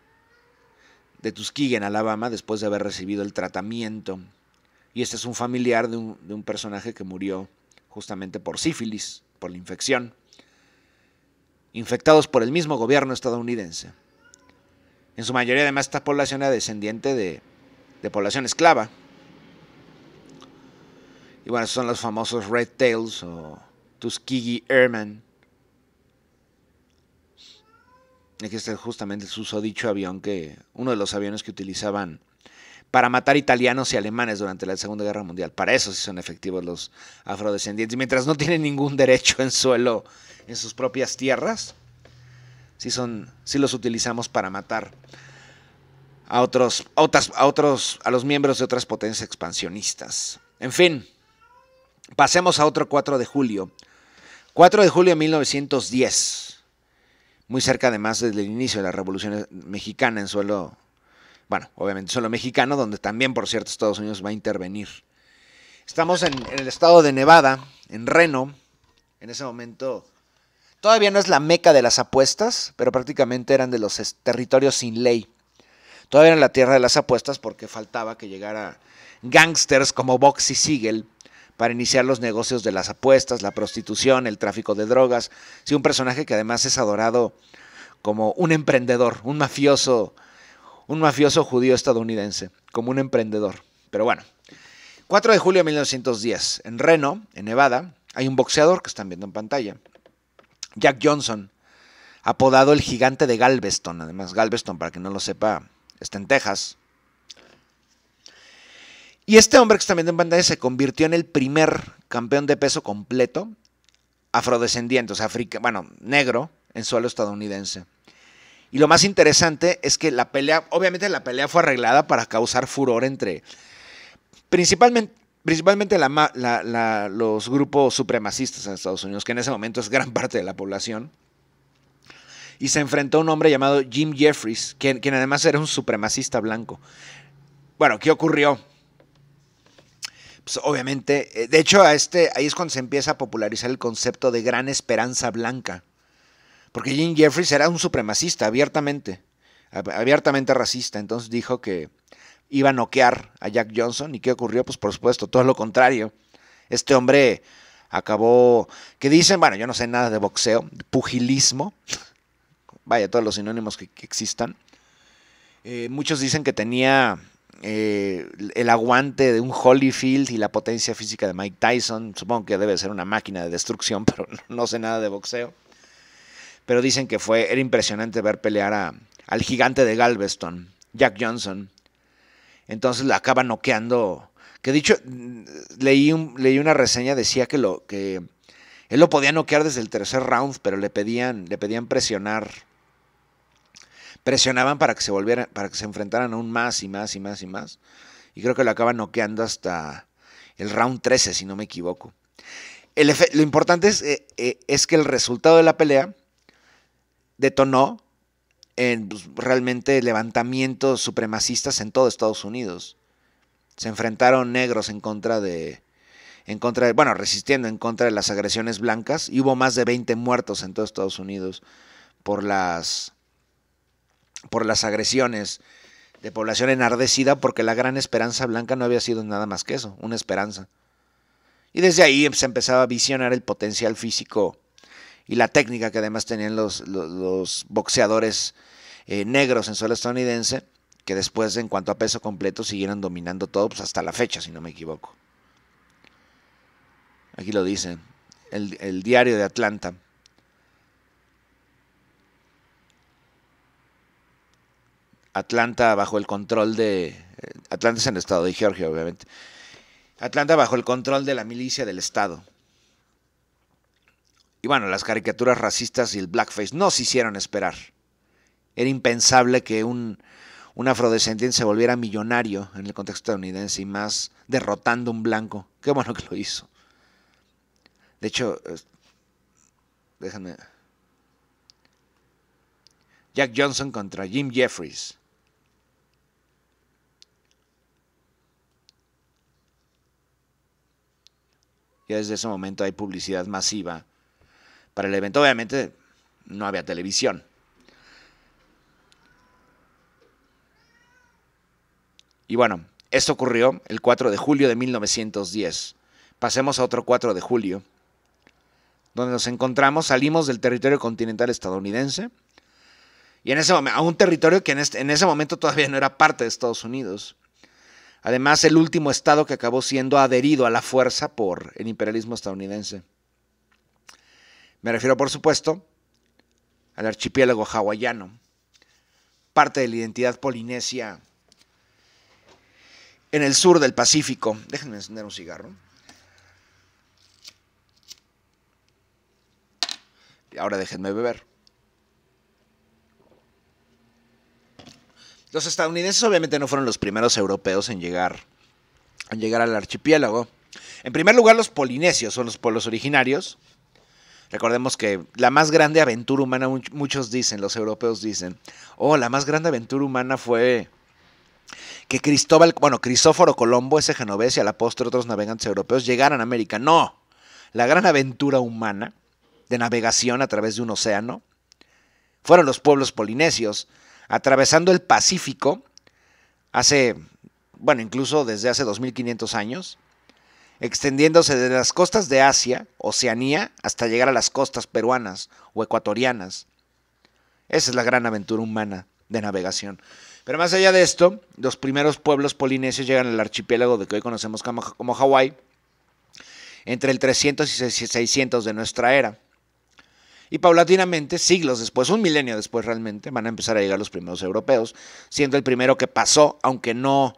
de Tuskegee en Alabama después de haber recibido el tratamiento. Y este es un familiar de un, personaje que murió justamente por sífilis, por la infección, infectados por el mismo gobierno estadounidense. En su mayoría además esta población era descendiente de, de población esclava. Y bueno, son los famosos Red Tails o Tuskegee Airmen. que es este, justamente el dicho avión que, uno de los aviones que utilizaban para matar italianos y alemanes durante la Segunda Guerra Mundial. Para eso sí son efectivos los afrodescendientes. mientras no tienen ningún derecho en suelo en sus propias tierras, sí, son, los utilizamos para matar a otros, a otros, a los miembros de otras potencias expansionistas. En fin, pasemos a otro 4 de julio 4 de julio de 1910, muy cerca además del inicio de la Revolución Mexicana en suelo, bueno, obviamente suelo mexicano, donde también, por cierto, Estados Unidos va a intervenir. Estamos en, el estado de Nevada, en Reno, en ese momento todavía no es la meca de las apuestas, pero prácticamente eran de los territorios sin ley. Todavía era la tierra de las apuestas porque faltaba que llegara gángsters como Boxy Siegel para iniciar los negocios de las apuestas, la prostitución, el tráfico de drogas. Sí, un personaje que además es adorado como un emprendedor, un mafioso, un mafioso judío estadounidense, como un emprendedor. Pero bueno, 4 de julio de 1910, en Reno, en Nevada, hay un boxeador que están viendo en pantalla, Jack Johnson, apodado el gigante de Galveston. Además, Galveston, para que no lo sepa, está en Texas. Y este hombre que está viendo en pantalla se convirtió en el primer campeón de peso completo afrodescendiente, o sea, bueno, negro en suelo estadounidense. Y lo más interesante es que la pelea, obviamente la pelea fue arreglada para causar furor entre principalmente, principalmente los grupos supremacistas en Estados Unidos, que en ese momento es gran parte de la población. Y se enfrentó a un hombre llamado Jim Jeffries, quien, quien además era un supremacista blanco. Bueno, ¿qué ocurrió? Pues, obviamente, eh, de hecho, a este, ahí es cuando se empieza a popularizar el concepto de gran esperanza blanca. Porque Jim Jeffries era un supremacista, abiertamente, abiertamente racista. Entonces dijo que iba a noquear a Jack Johnson. ¿Y qué ocurrió? Pues por supuesto, todo lo contrario. Este hombre acabó, que dicen, bueno, yo no sé nada de boxeo, pugilismo. Vaya, todos los sinónimos que, existan. Eh, muchos dicen que tenía eh, el aguante de un Holyfield y la potencia física de Mike Tyson. Supongo que debe ser una máquina de destrucción, pero no sé nada de boxeo. Pero dicen que fue, era impresionante ver pelear a, al gigante de Galveston, Jack Johnson. Entonces la acaba noqueando. Que dicho, mm, leí, leí una reseña, decía que, lo, que él lo podía noquear desde el tercer round, pero le pedían, le pedían presionar presionaban para que se volvieran, para que se enfrentaran aún más y más y más y más. Y creo que lo acaban noqueando hasta el round 13, si no me equivoco. El lo importante es, eh, eh, es, que el resultado de la pelea detonó en, pues, realmente levantamientos supremacistas en todo Estados Unidos. Se enfrentaron negros en contra de, en contra de, bueno, resistiendo en contra de las agresiones blancas y hubo más de 20 muertos en todo Estados Unidos por las por las agresiones de población enardecida porque la gran esperanza blanca no había sido nada más que eso, una esperanza. Y desde ahí se empezaba a visionar el potencial físico y la técnica que además tenían los, boxeadores eh, negros en suelo estadounidense, que después en cuanto a peso completo siguieron dominando todo pues, hasta la fecha, si no me equivoco. Aquí lo dice el diario de Atlanta. Atlanta bajo el control de... Eh, Atlanta es en el estado de Georgia, obviamente. Atlanta bajo el control de la milicia del estado. Y bueno, las caricaturas racistas y el blackface no se hicieron esperar. Era impensable que un, afrodescendiente se volviera millonario en el contexto estadounidense y más derrotando a un blanco. Qué bueno que lo hizo. De hecho, déjame... Jack Johnson contra Jim Jeffries. Ya desde ese momento hay publicidad masiva para el evento. Obviamente no había televisión. Y bueno, esto ocurrió el 4 de julio de 1910. Pasemos a otro 4 de julio, donde nos encontramos, salimos del territorio continental estadounidense, y en ese a un territorio que en, este, en ese momento todavía no era parte de Estados Unidos. Además, el último estado que acabó siendo adherido a la fuerza por el imperialismo estadounidense. Me refiero, por supuesto, al archipiélago hawaiano, parte de la identidad polinesia en el sur del Pacífico. Déjenme encender un cigarro. Y Ahora déjenme beber. Los estadounidenses obviamente no fueron los primeros europeos en llegar, en llegar al archipiélago. En primer lugar, los polinesios son los pueblos originarios. Recordemos que la más grande aventura humana, muchos dicen, los europeos dicen, oh, la más grande aventura humana fue que Cristóbal, bueno, Cristóforo Colombo, ese genovés y al apóstol otros navegantes europeos llegaran a América. No, la gran aventura humana de navegación a través de un océano fueron los pueblos polinesios atravesando el Pacífico hace, bueno, incluso desde hace 2500 años, extendiéndose desde las costas de Asia, Oceanía, hasta llegar a las costas peruanas o ecuatorianas. Esa es la gran aventura humana de navegación. Pero más allá de esto, los primeros pueblos polinesios llegan al archipiélago de que hoy conocemos como, como Hawái entre el 300 y 600 de nuestra era. Y paulatinamente, siglos después, un milenio después realmente, van a empezar a llegar los primeros europeos, siendo el primero que pasó, aunque no,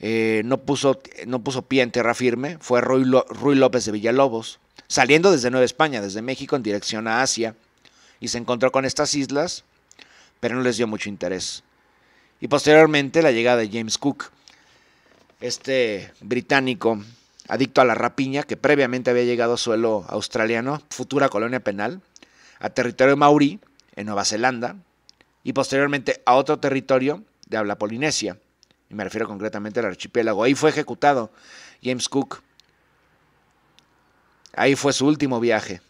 eh, no, puso, no puso pie en tierra firme, fue Ruy, Ruy López de Villalobos, saliendo desde Nueva España, desde México en dirección a Asia, y se encontró con estas islas, pero no les dio mucho interés. Y posteriormente la llegada de James Cook, este británico adicto a la rapiña que previamente había llegado a suelo australiano, futura colonia penal, a territorio maurí en Nueva Zelanda y posteriormente a otro territorio de habla polinesia, y me refiero concretamente al archipiélago. Ahí fue ejecutado James Cook. Ahí fue su último viaje.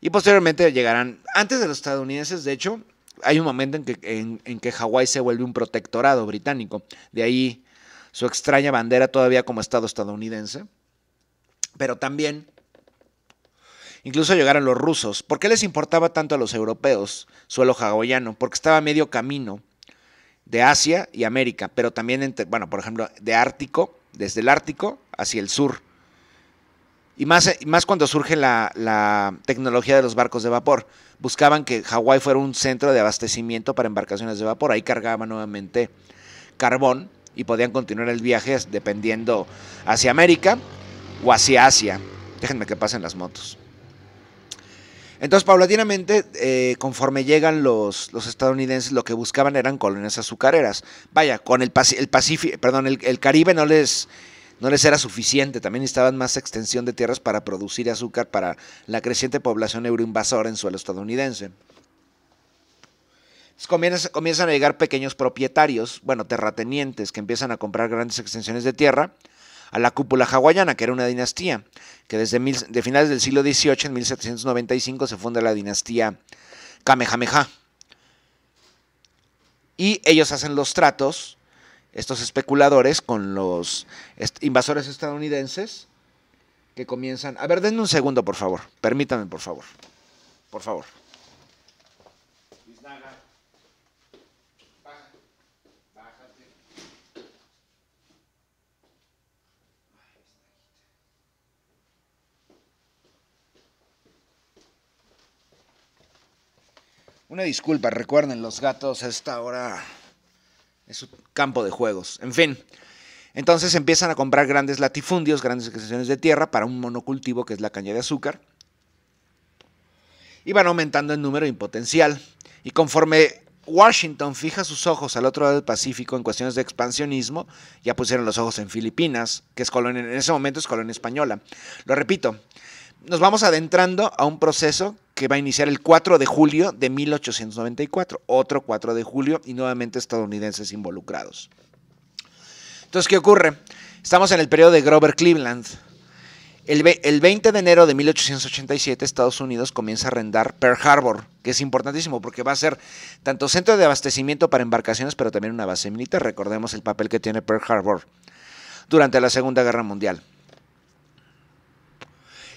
Y posteriormente llegarán, antes de los estadounidenses, de hecho, hay un momento en que, en que Hawái se vuelve un protectorado británico. De ahí su extraña bandera todavía como Estado estadounidense. Pero también Incluso llegaron los rusos. ¿Por qué les importaba tanto a los europeos suelo hawaiano? Porque estaba medio camino de Asia y América, pero también, entre, bueno, por ejemplo, de Ártico, desde el Ártico hacia el sur. Y más, más cuando surge la, la, tecnología de los barcos de vapor. Buscaban que Hawái fuera un centro de abastecimiento para embarcaciones de vapor. Ahí cargaban nuevamente carbón y podían continuar el viaje dependiendo hacia América o hacia Asia. Déjenme que pasen las motos. Entonces, paulatinamente, eh, conforme llegan los, estadounidenses, lo que buscaban eran colonias azucareras. Vaya, con el, Pacífico, perdón, el, Caribe no les, no les era suficiente, también necesitaban más extensión de tierras para producir azúcar para la creciente población euroinvasora en suelo estadounidense. comienzan a llegar pequeños propietarios, bueno, terratenientes, que empiezan a comprar grandes extensiones de tierra a la cúpula hawaiana, que era una dinastía, que desde de finales del siglo XVIII, en 1795, se funda la dinastía Kamehameha. Y ellos hacen los tratos, estos especuladores, con los invasores estadounidenses, que comienzan... A ver, denme un segundo, por favor. Permítame, por favor. Por favor. Una disculpa, recuerden, los gatos a esta hora es un campo de juegos. En fin, entonces empiezan a comprar grandes latifundios, grandes extensiones de tierra para un monocultivo que es la caña de azúcar. Y van aumentando en número y potencial. Y conforme Washington fija sus ojos al otro lado del Pacífico en cuestiones de expansionismo, ya pusieron los ojos en Filipinas, que es colonia, en ese momento es colonia española. Lo repito, nos vamos adentrando a un proceso que va a iniciar el 4 de julio de 1894, otro 4 de julio y nuevamente estadounidenses involucrados. Entonces, ¿qué ocurre? Estamos en el periodo de Grover Cleveland. El, el 20 de enero de 1887 Estados Unidos comienza a arrendar Pearl Harbor, que es importantísimo porque va a ser tanto centro de abastecimiento para embarcaciones, pero también una base militar. Recordemos el papel que tiene Pearl Harbor durante la Segunda Guerra Mundial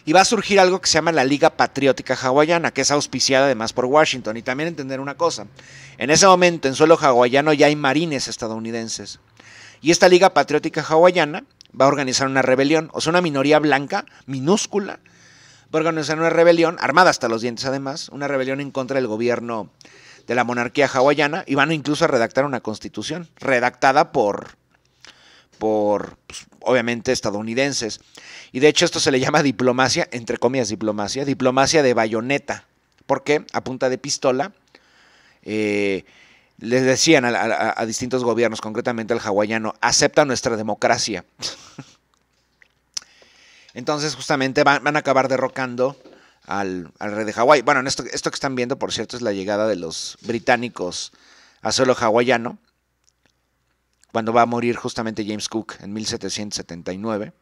y va a surgir algo que se llama la Liga Patriótica Hawaiana, que es auspiciada además por Washington. Y también entender una cosa, en ese momento en suelo hawaiano ya hay marines estadounidenses. Y esta Liga Patriótica Hawaiana va a organizar una rebelión, o sea, una minoría blanca, minúscula, va a organizar una rebelión, armada hasta los dientes además, una rebelión en contra del gobierno de la monarquía hawaiana, y van incluso a redactar una constitución, redactada por por, pues, obviamente, estadounidenses. Y de hecho esto se le llama diplomacia, entre comillas diplomacia, diplomacia de bayoneta, porque a punta de pistola eh, les decían a, distintos gobiernos, concretamente al hawaiano, acepta nuestra democracia. Entonces justamente van, a acabar derrocando al, al rey de Hawái. Bueno, esto, esto que están viendo, por cierto, es la llegada de los británicos a suelo hawaiano cuando va a morir justamente James Cook en 1779.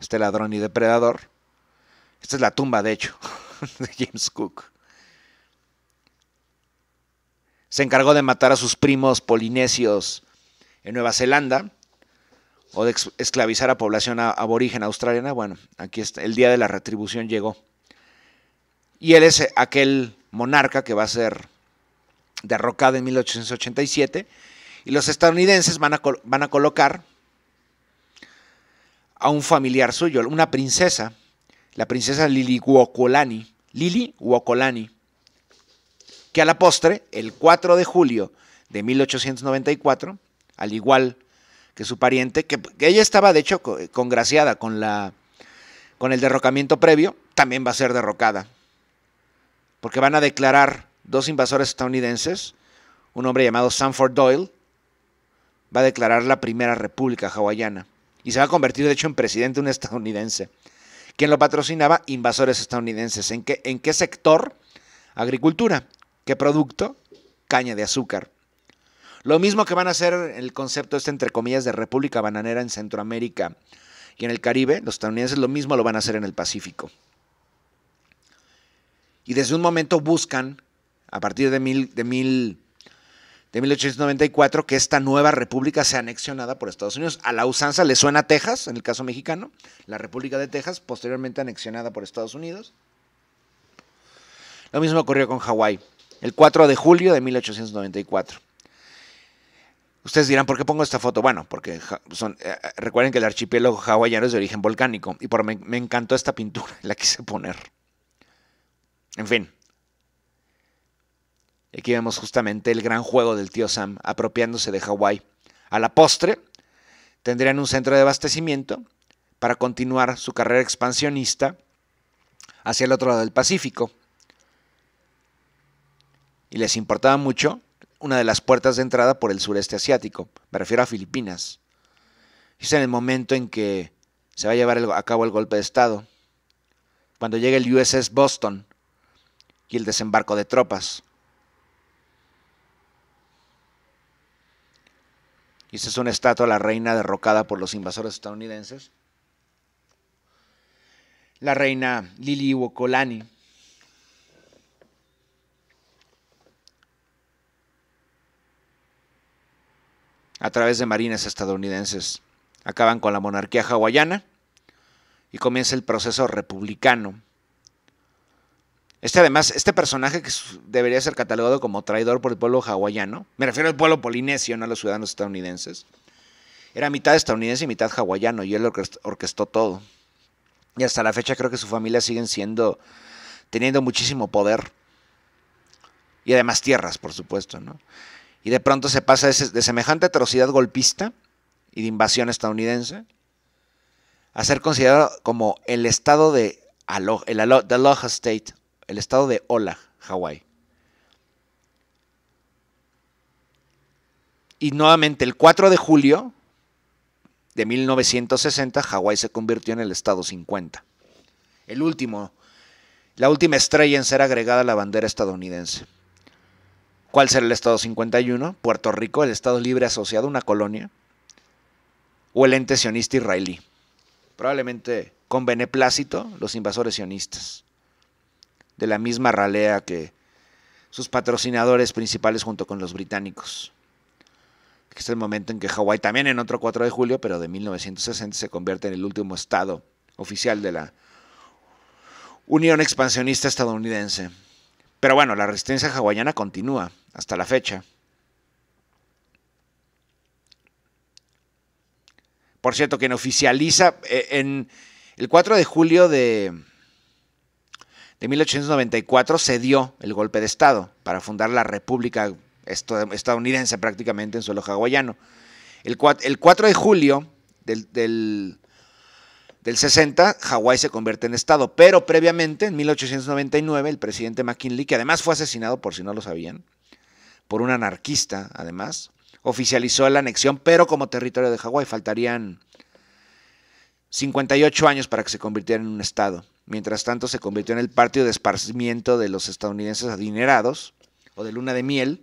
Este ladrón y depredador. Esta es la tumba, de hecho, de James Cook. Se encargó de matar a sus primos polinesios en Nueva Zelanda o de esclavizar a población aborigen australiana. Bueno, aquí está, el día de la retribución llegó. Y él es aquel monarca que va a ser derrocada en 1887, y los estadounidenses van a, van a colocar a un familiar suyo, una princesa, la princesa Lili Wokolani, Lili Wokolani, que a la postre, el 4 de julio de 1894, al igual que su pariente, que, ella estaba de hecho congraciada con, la, con el derrocamiento previo, también va a ser derrocada, porque van a declarar dos invasores estadounidenses, un hombre llamado Sanford Doyle, va a declarar la primera república hawaiana y se va a convertir de hecho en presidente un estadounidense. quien lo patrocinaba? Invasores estadounidenses. ¿En qué, en qué sector? Agricultura. ¿Qué producto? Caña de azúcar. Lo mismo que van a hacer el concepto este, entre comillas, de república bananera en Centroamérica y en el Caribe, los estadounidenses lo mismo lo van a hacer en el Pacífico. Y desde un momento buscan a partir de, mil, de, 1894 que esta nueva república sea anexionada por Estados Unidos. A la usanza le suena Texas, en el caso mexicano, la República de Texas, posteriormente anexionada por Estados Unidos. Lo mismo ocurrió con Hawái, el 4 de julio de 1894. Ustedes dirán, ¿por qué pongo esta foto? Bueno, porque eh, eh, recuerden que el archipiélago hawaiano es de origen volcánico y por, me, me encantó esta pintura, la quise poner. En fin, Aquí vemos justamente el gran juego del tío Sam apropiándose de Hawái. A la postre, tendrían un centro de abastecimiento para continuar su carrera expansionista hacia el otro lado del Pacífico. Y les importaba mucho una de las puertas de entrada por el sureste asiático, me refiero a Filipinas. Es en el momento en que se va a llevar a cabo el golpe de Estado, cuando llega el USS Boston y el desembarco de tropas. Y esta es una estatua de la reina derrocada por los invasores estadounidenses. La reina Lili A través de marines estadounidenses acaban con la monarquía hawaiana y comienza el proceso republicano este además, este personaje que debería ser catalogado como traidor por el pueblo hawaiano, me refiero al pueblo polinesio, no a los ciudadanos estadounidenses, era mitad estadounidense y mitad hawaiano y él orquestó todo. Y hasta la fecha creo que su familia siguen siendo, teniendo muchísimo poder. Y además tierras, por supuesto, ¿no? Y de pronto se pasa de, semejante atrocidad golpista y de invasión estadounidense a ser considerado como el estado de Aloha State, el estado de Ola, Hawái. Y nuevamente el 4 de julio de 1960, Hawái se convirtió en el estado 50. El último, la última estrella en ser agregada a la bandera estadounidense. ¿Cuál será el estado 51? Puerto Rico, el estado libre asociado una colonia. O el ente sionista israelí. Probablemente con beneplácito los invasores sionistas de la misma ralea que sus patrocinadores principales junto con los británicos. Es el momento en que Hawái, también en otro 4 de julio, pero de 1960, se convierte en el último estado oficial de la Unión Expansionista Estadounidense. Pero bueno, la resistencia hawaiana continúa hasta la fecha. Por cierto, quien oficializa eh, en el 4 de julio de de 1894 se dio el golpe de Estado para fundar la República estadounidense prácticamente en suelo hawaiano. El 4, de julio del, del 60, Hawái se convierte en Estado, pero previamente, en 1899, el presidente McKinley, que además fue asesinado, por si no lo sabían, por un anarquista, además, oficializó la anexión, pero como territorio de Hawái faltarían 58 años para que se convirtiera en un estado. Mientras tanto, se convirtió en el partido de esparcimiento de los estadounidenses adinerados o de luna de miel,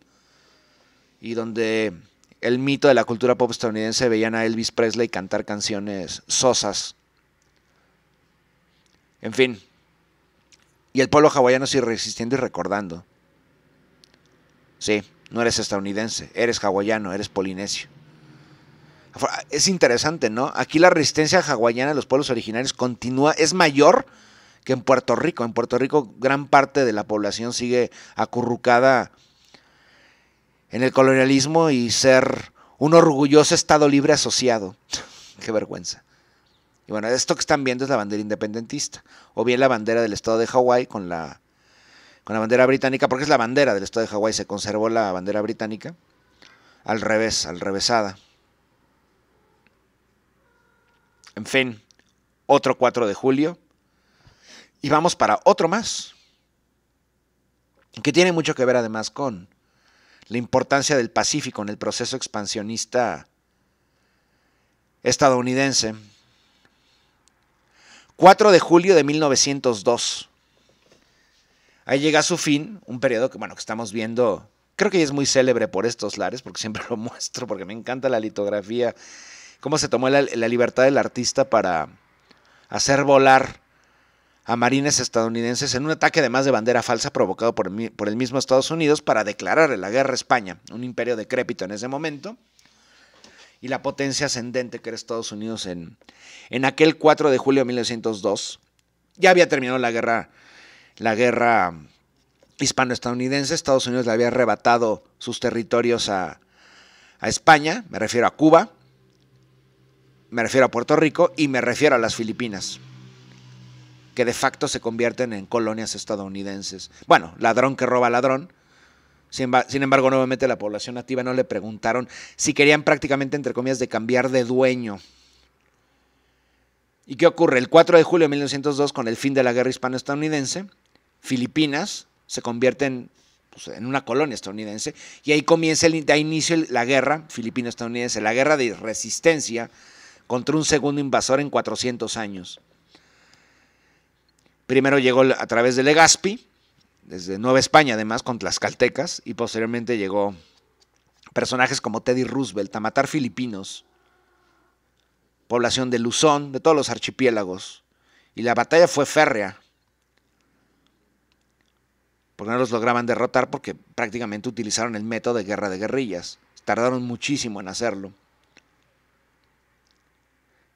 y donde el mito de la cultura pop estadounidense veían a Elvis Presley cantar canciones sosas. En fin. Y el pueblo hawaiano sigue resistiendo y recordando. Sí, no eres estadounidense, eres hawaiano, eres polinesio. Es interesante, ¿no? Aquí la resistencia hawaiana a los pueblos originarios continúa, es mayor que en Puerto Rico. En Puerto Rico gran parte de la población sigue acurrucada en el colonialismo y ser un orgulloso Estado libre asociado. Qué vergüenza. Y bueno, esto que están viendo es la bandera independentista, o bien la bandera del Estado de Hawái con la, con la bandera británica, porque es la bandera del Estado de Hawái, se conservó la bandera británica al revés, al revesada. En fin, otro 4 de julio. Y vamos para otro más, que tiene mucho que ver además con la importancia del Pacífico en el proceso expansionista estadounidense. 4 de julio de 1902. Ahí llega a su fin un periodo que, bueno, que estamos viendo, creo que es muy célebre por estos lares, porque siempre lo muestro, porque me encanta la litografía cómo se tomó la, libertad del artista para hacer volar a marines estadounidenses en un ataque además de bandera falsa provocado por el, mismo Estados Unidos para declarar la guerra a España, un imperio decrépito en ese momento, y la potencia ascendente que era Estados Unidos en, en aquel 4 de julio de 1902. Ya había terminado la guerra, la guerra estadounidense Estados Unidos le había arrebatado sus territorios a, a España, me refiero a Cuba, me refiero a Puerto Rico y me refiero a las Filipinas, que de facto se convierten en colonias estadounidenses. Bueno, ladrón que roba ladrón. Sin, embargo, nuevamente la población nativa no le preguntaron si querían prácticamente, entre comillas, de cambiar de dueño. ¿Y qué ocurre? El 4 de julio de 1902, con el fin de la guerra hispano-estadounidense, Filipinas se convierten pues, en, una colonia estadounidense y ahí comienza el, da inicio la guerra filipino-estadounidense, la guerra de resistencia contra un segundo invasor en 400 años. Primero llegó a través de Legazpi, desde Nueva España además, con caltecas. y posteriormente llegó personajes como Teddy Roosevelt a matar filipinos, población de Luzón, de todos los archipiélagos, y la batalla fue férrea, porque no los lograban derrotar porque prácticamente utilizaron el método de guerra de guerrillas, tardaron muchísimo en hacerlo.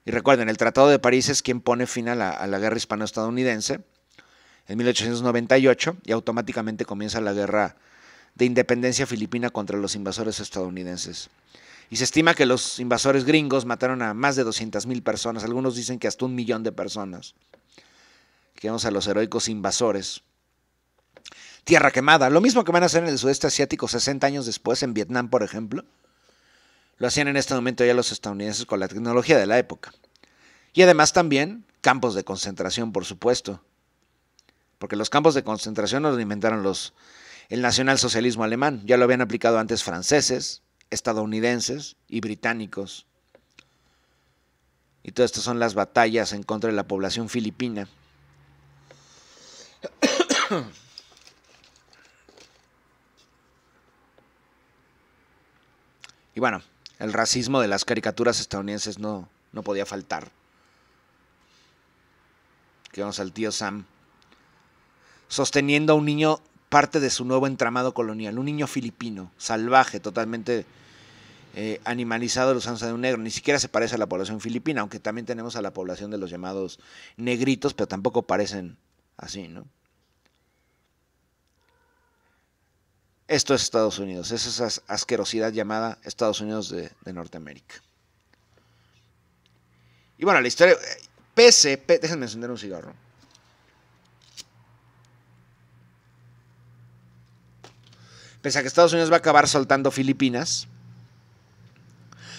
Y recuerden, el Tratado de París es quien pone fin a la, guerra hispano-estadounidense en 1898 y automáticamente comienza la guerra de independencia filipina contra los invasores estadounidenses. Y se estima que los invasores gringos mataron a más de 200.000 personas, algunos dicen que hasta un millón de personas. Aquí a los heroicos invasores. Tierra quemada, lo mismo que van a hacer en el sudeste asiático 60 años después, en Vietnam, por ejemplo lo hacían en este momento ya los estadounidenses con la tecnología de la época. Y además también campos de concentración, por supuesto. Porque los campos de concentración los inventaron los el nacionalsocialismo alemán, ya lo habían aplicado antes franceses, estadounidenses y británicos. Y todas estas son las batallas en contra de la población filipina. Y bueno, el racismo de las caricaturas estadounidenses no, no podía faltar. Que vamos al tío Sam. Sosteniendo a un niño parte de su nuevo entramado colonial. Un niño filipino, salvaje, totalmente eh, animalizado la usanza de un negro. Ni siquiera se parece a la población filipina, aunque también tenemos a la población de los llamados negritos, pero tampoco parecen así, ¿no? Esto es Estados Unidos, es esa asquerosidad llamada Estados Unidos de, Norteamérica. Y bueno, la historia, eh, pese, déjenme encender un cigarro. Pese a que Estados Unidos va a acabar soltando Filipinas.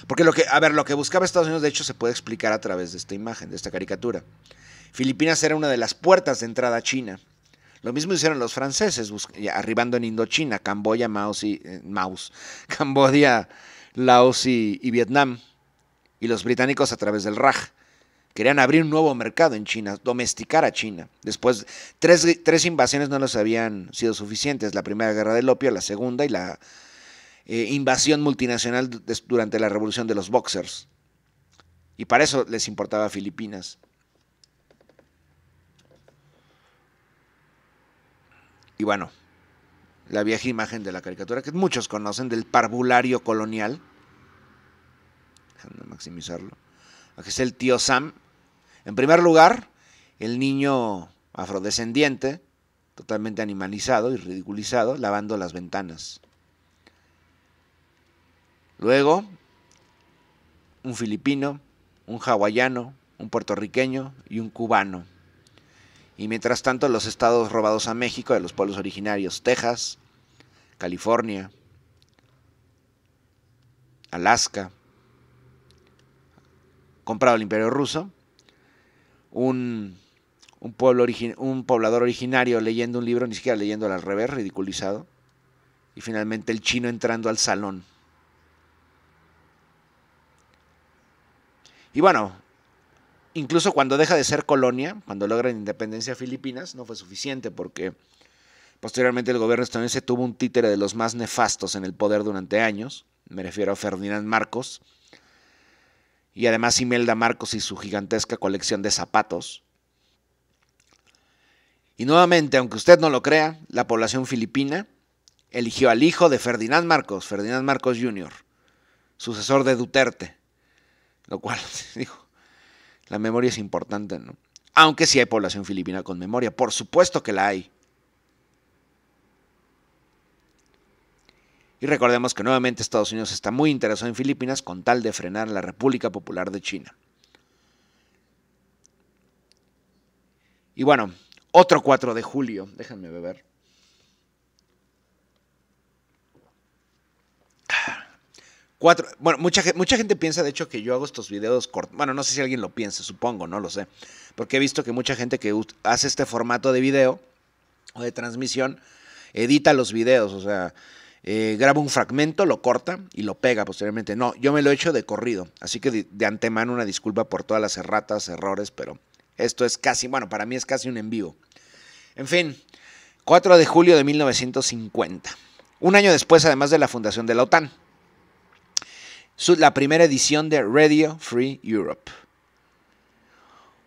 Porque lo que, a ver, lo que buscaba Estados Unidos de hecho se puede explicar a través de esta imagen, de esta caricatura. Filipinas era una de las puertas de entrada China lo mismo hicieron los franceses, arribando en Indochina, Camboya, Maos y, eh, Laos y, Vietnam, y los británicos a través del Raj. Querían abrir un nuevo mercado en China, domesticar a China. Después, tres, invasiones no les habían sido suficientes. La primera guerra del opio, la segunda y la eh, invasión multinacional durante la revolución de los Boxers. Y para eso les importaba Filipinas. Y bueno, la vieja imagen de la caricatura que muchos conocen del parvulario colonial. Déjame maximizarlo. Aquí es el tío Sam. En primer lugar, el niño afrodescendiente, totalmente animalizado y ridiculizado, lavando las ventanas. Luego, un filipino, un hawaiano, un puertorriqueño y un cubano. Y mientras tanto, los estados robados a México de los pueblos originarios, Texas, California, Alaska, comprado el imperio ruso, un, pueblo un poblador originario leyendo un libro, ni siquiera leyéndolo al revés, ridiculizado, y finalmente el chino entrando al salón. Y bueno, Incluso cuando deja de ser colonia, cuando logran independencia Filipinas, no fue suficiente porque posteriormente el gobierno estadounidense tuvo un títere de los más nefastos en el poder durante años. Me refiero a Ferdinand Marcos. Y además Imelda Marcos y su gigantesca colección de zapatos. Y nuevamente, aunque usted no lo crea, la población filipina eligió al hijo de Ferdinand Marcos, Ferdinand Marcos Jr., sucesor de Duterte. Lo cual, dijo, la memoria es importante, ¿no? Aunque sí hay población filipina con memoria, por supuesto que la hay. Y recordemos que nuevamente Estados Unidos está muy interesado en Filipinas con tal de frenar la República Popular de China. Y bueno, otro 4 de julio, déjenme beber. bueno, mucha, mucha gente piensa, de hecho, que yo hago estos videos cortos. Bueno, no sé si alguien lo piensa, supongo, no lo sé. Porque he visto que mucha gente que hace este formato de video o de transmisión edita los videos, o sea, eh, graba un fragmento, lo corta y lo pega posteriormente. No, yo me lo he hecho de corrido. Así que de, de antemano una disculpa por todas las erratas, errores, pero esto es casi, bueno, para mí es casi un en vivo. En fin, 4 de julio de 1950. Un año después, además de la fundación de la OTAN la primera edición de Radio Free Europe,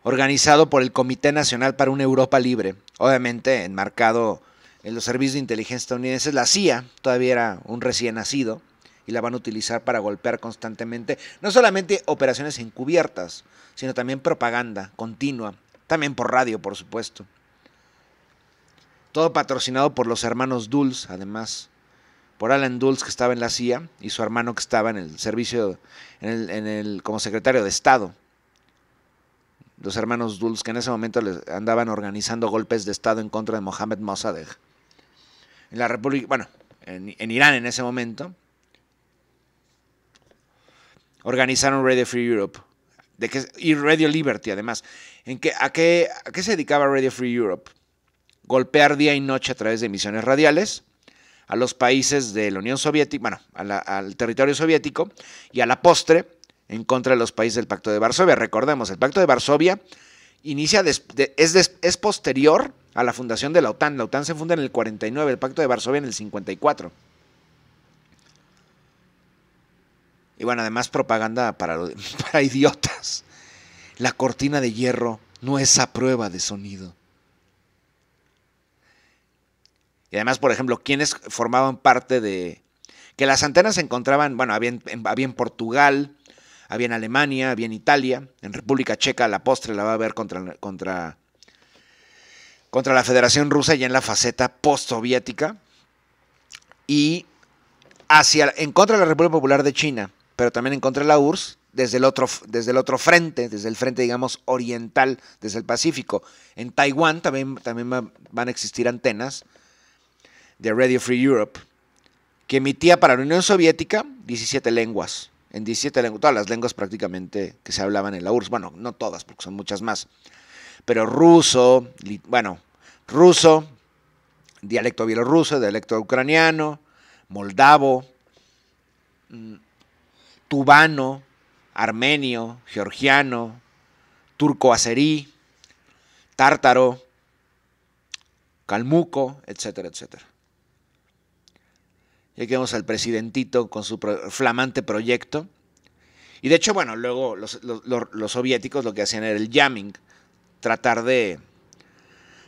organizado por el Comité Nacional para una Europa Libre, obviamente enmarcado en los servicios de inteligencia estadounidenses. La CIA todavía era un recién nacido y la van a utilizar para golpear constantemente, no solamente operaciones encubiertas, sino también propaganda continua, también por radio, por supuesto. Todo patrocinado por los hermanos Dulles, además por Alan Dulles que estaba en la CIA y su hermano que estaba en el servicio, en el, como secretario de Estado. Los hermanos Dulles que en ese momento les andaban organizando golpes de Estado en contra de Mohamed Mossadegh. En la República, bueno, en, Irán en ese momento, organizaron Radio Free Europe. De que, y Radio Liberty además. ¿En que, a, qué, ¿A qué se dedicaba Radio Free Europe? Golpear día y noche a través de emisiones radiales a los países de la Unión Soviética, bueno, al territorio soviético y a la postre en contra de los países del Pacto de Varsovia. Recordemos, el Pacto de Varsovia inicia es, posterior a la fundación de la OTAN. La OTAN se funda en el 49, el Pacto de Varsovia en el 54. Y bueno, además propaganda para idiotas. La cortina de hierro no es a prueba de sonido. Y además, por ejemplo, quienes formaban parte de... Que las antenas se encontraban, bueno, había en, Portugal, había en Alemania, había en Italia, en República Checa la postre la va a ver contra, contra, contra la Federación Rusa ya en la faceta postsoviética y hacia, en contra de la República Popular de China, pero también en contra de la URSS desde el, otro, desde el otro frente, desde el frente, digamos, oriental, desde el Pacífico. En Taiwán también, también van a existir antenas de Radio Free Europe, que emitía para la Unión Soviética 17 lenguas, en 17 lenguas, todas las lenguas prácticamente que se hablaban en la URSS, bueno, no todas, porque son muchas más, pero ruso, bueno, ruso, dialecto bielorruso, dialecto ucraniano, moldavo, mm, tubano, armenio, georgiano, turco-azerí, tártaro, calmuco, etcétera, etcétera. Y aquí vemos al presidentito con su flamante proyecto. Y de hecho, bueno, luego los, soviéticos lo que hacían era el jamming, tratar de,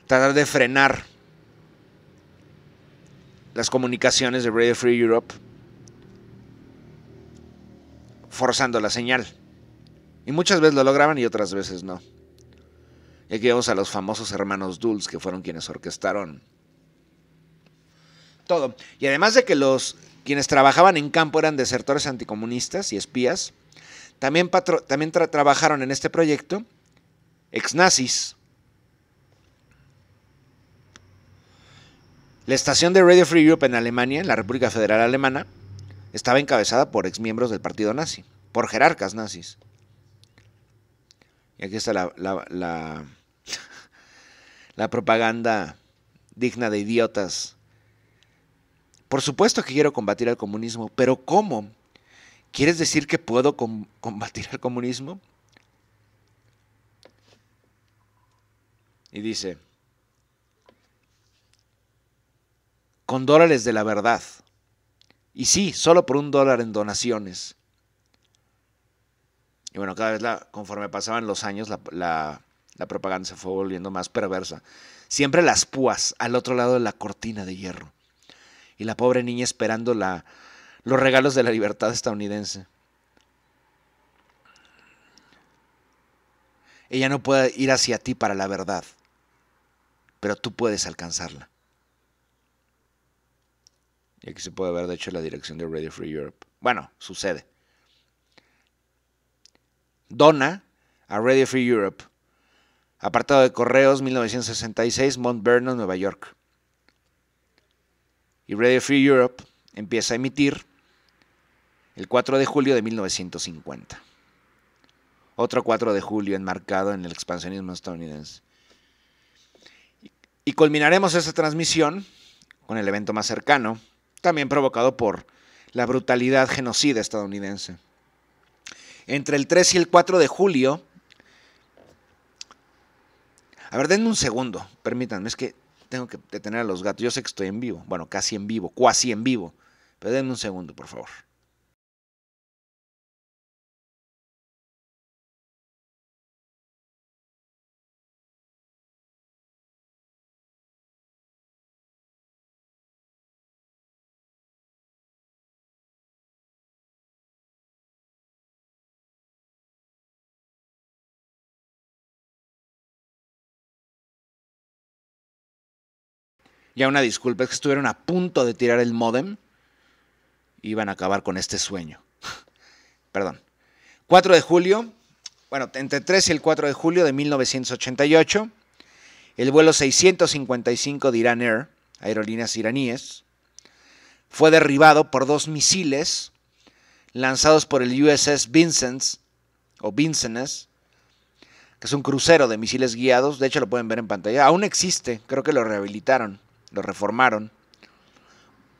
tratar de frenar las comunicaciones de Radio Free Europe, forzando la señal. Y muchas veces lo lograban y otras veces no. Y aquí vemos a los famosos hermanos Dulles, que fueron quienes orquestaron todo. Y además de que los quienes trabajaban en campo eran desertores anticomunistas y espías, también, también trabajaron en este proyecto ex-nazis. La estación de Radio Free Europe en Alemania, en la República Federal Alemana, estaba encabezada por exmiembros del partido nazi, por jerarcas nazis. Y aquí está la propaganda digna de idiotas por supuesto que quiero combatir al comunismo, pero ¿cómo? ¿Quieres decir que puedo combatir al comunismo? Y dice, con dólares de la verdad. Y sí, solo por un dólar en donaciones. Y bueno, cada vez conforme pasaban los años, la, la propaganda se fue volviendo más perversa. Siempre las púas al otro lado de la cortina de hierro y la pobre niña esperando la, los regalos de la libertad estadounidense. Ella no puede ir hacia ti para la verdad, pero tú puedes alcanzarla. Y aquí se puede ver, de hecho, la dirección de Radio Free Europe. Bueno, sucede. Dona a Radio Free Europe. Apartado de correos 1966, Mount Vernon, Nueva York y Radio Free Europe empieza a emitir el 4 de julio de 1950. Otro 4 de julio enmarcado en el expansionismo estadounidense. Y culminaremos esa transmisión con el evento más cercano, también provocado por la brutalidad genocida estadounidense. Entre el 3 y el 4 de julio... A ver, denme un segundo, permítanme, es que tengo que detener a los gatos. Yo sé que estoy en vivo. Bueno, casi en vivo, cuasi en vivo. Pero denme un segundo, por favor. Ya una disculpa, es que estuvieron a punto de tirar el modem. Iban a acabar con este sueño. Perdón. 4 de julio, bueno, entre 3 y el 4 de julio de 1988, el vuelo 655 de Iran Air, aerolíneas iraníes, fue derribado por dos misiles lanzados por el USS Vincennes, o Vincennes, que es un crucero de misiles guiados, de hecho lo pueden ver en pantalla, aún existe, creo que lo rehabilitaron lo reformaron.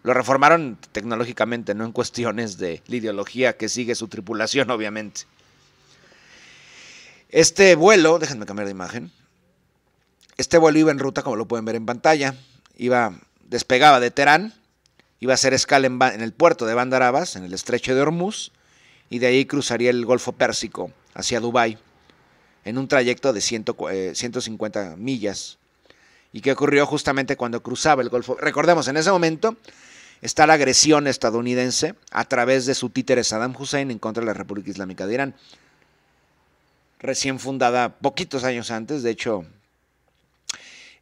Lo reformaron tecnológicamente, no en cuestiones de la ideología que sigue su tripulación, obviamente. Este vuelo, déjenme cambiar de imagen. Este vuelo iba en ruta, como lo pueden ver en pantalla. Iba, despegaba de Teherán, iba a hacer escala en, el puerto de Bandar Abbas, en el estrecho de Hormuz, y de ahí cruzaría el Golfo Pérsico hacia Dubái en un trayecto de 150 eh, millas y que ocurrió justamente cuando cruzaba el Golfo. Recordemos, en ese momento está la agresión estadounidense a través de su títere Saddam Hussein en contra de la República Islámica de Irán, recién fundada poquitos años antes, de hecho,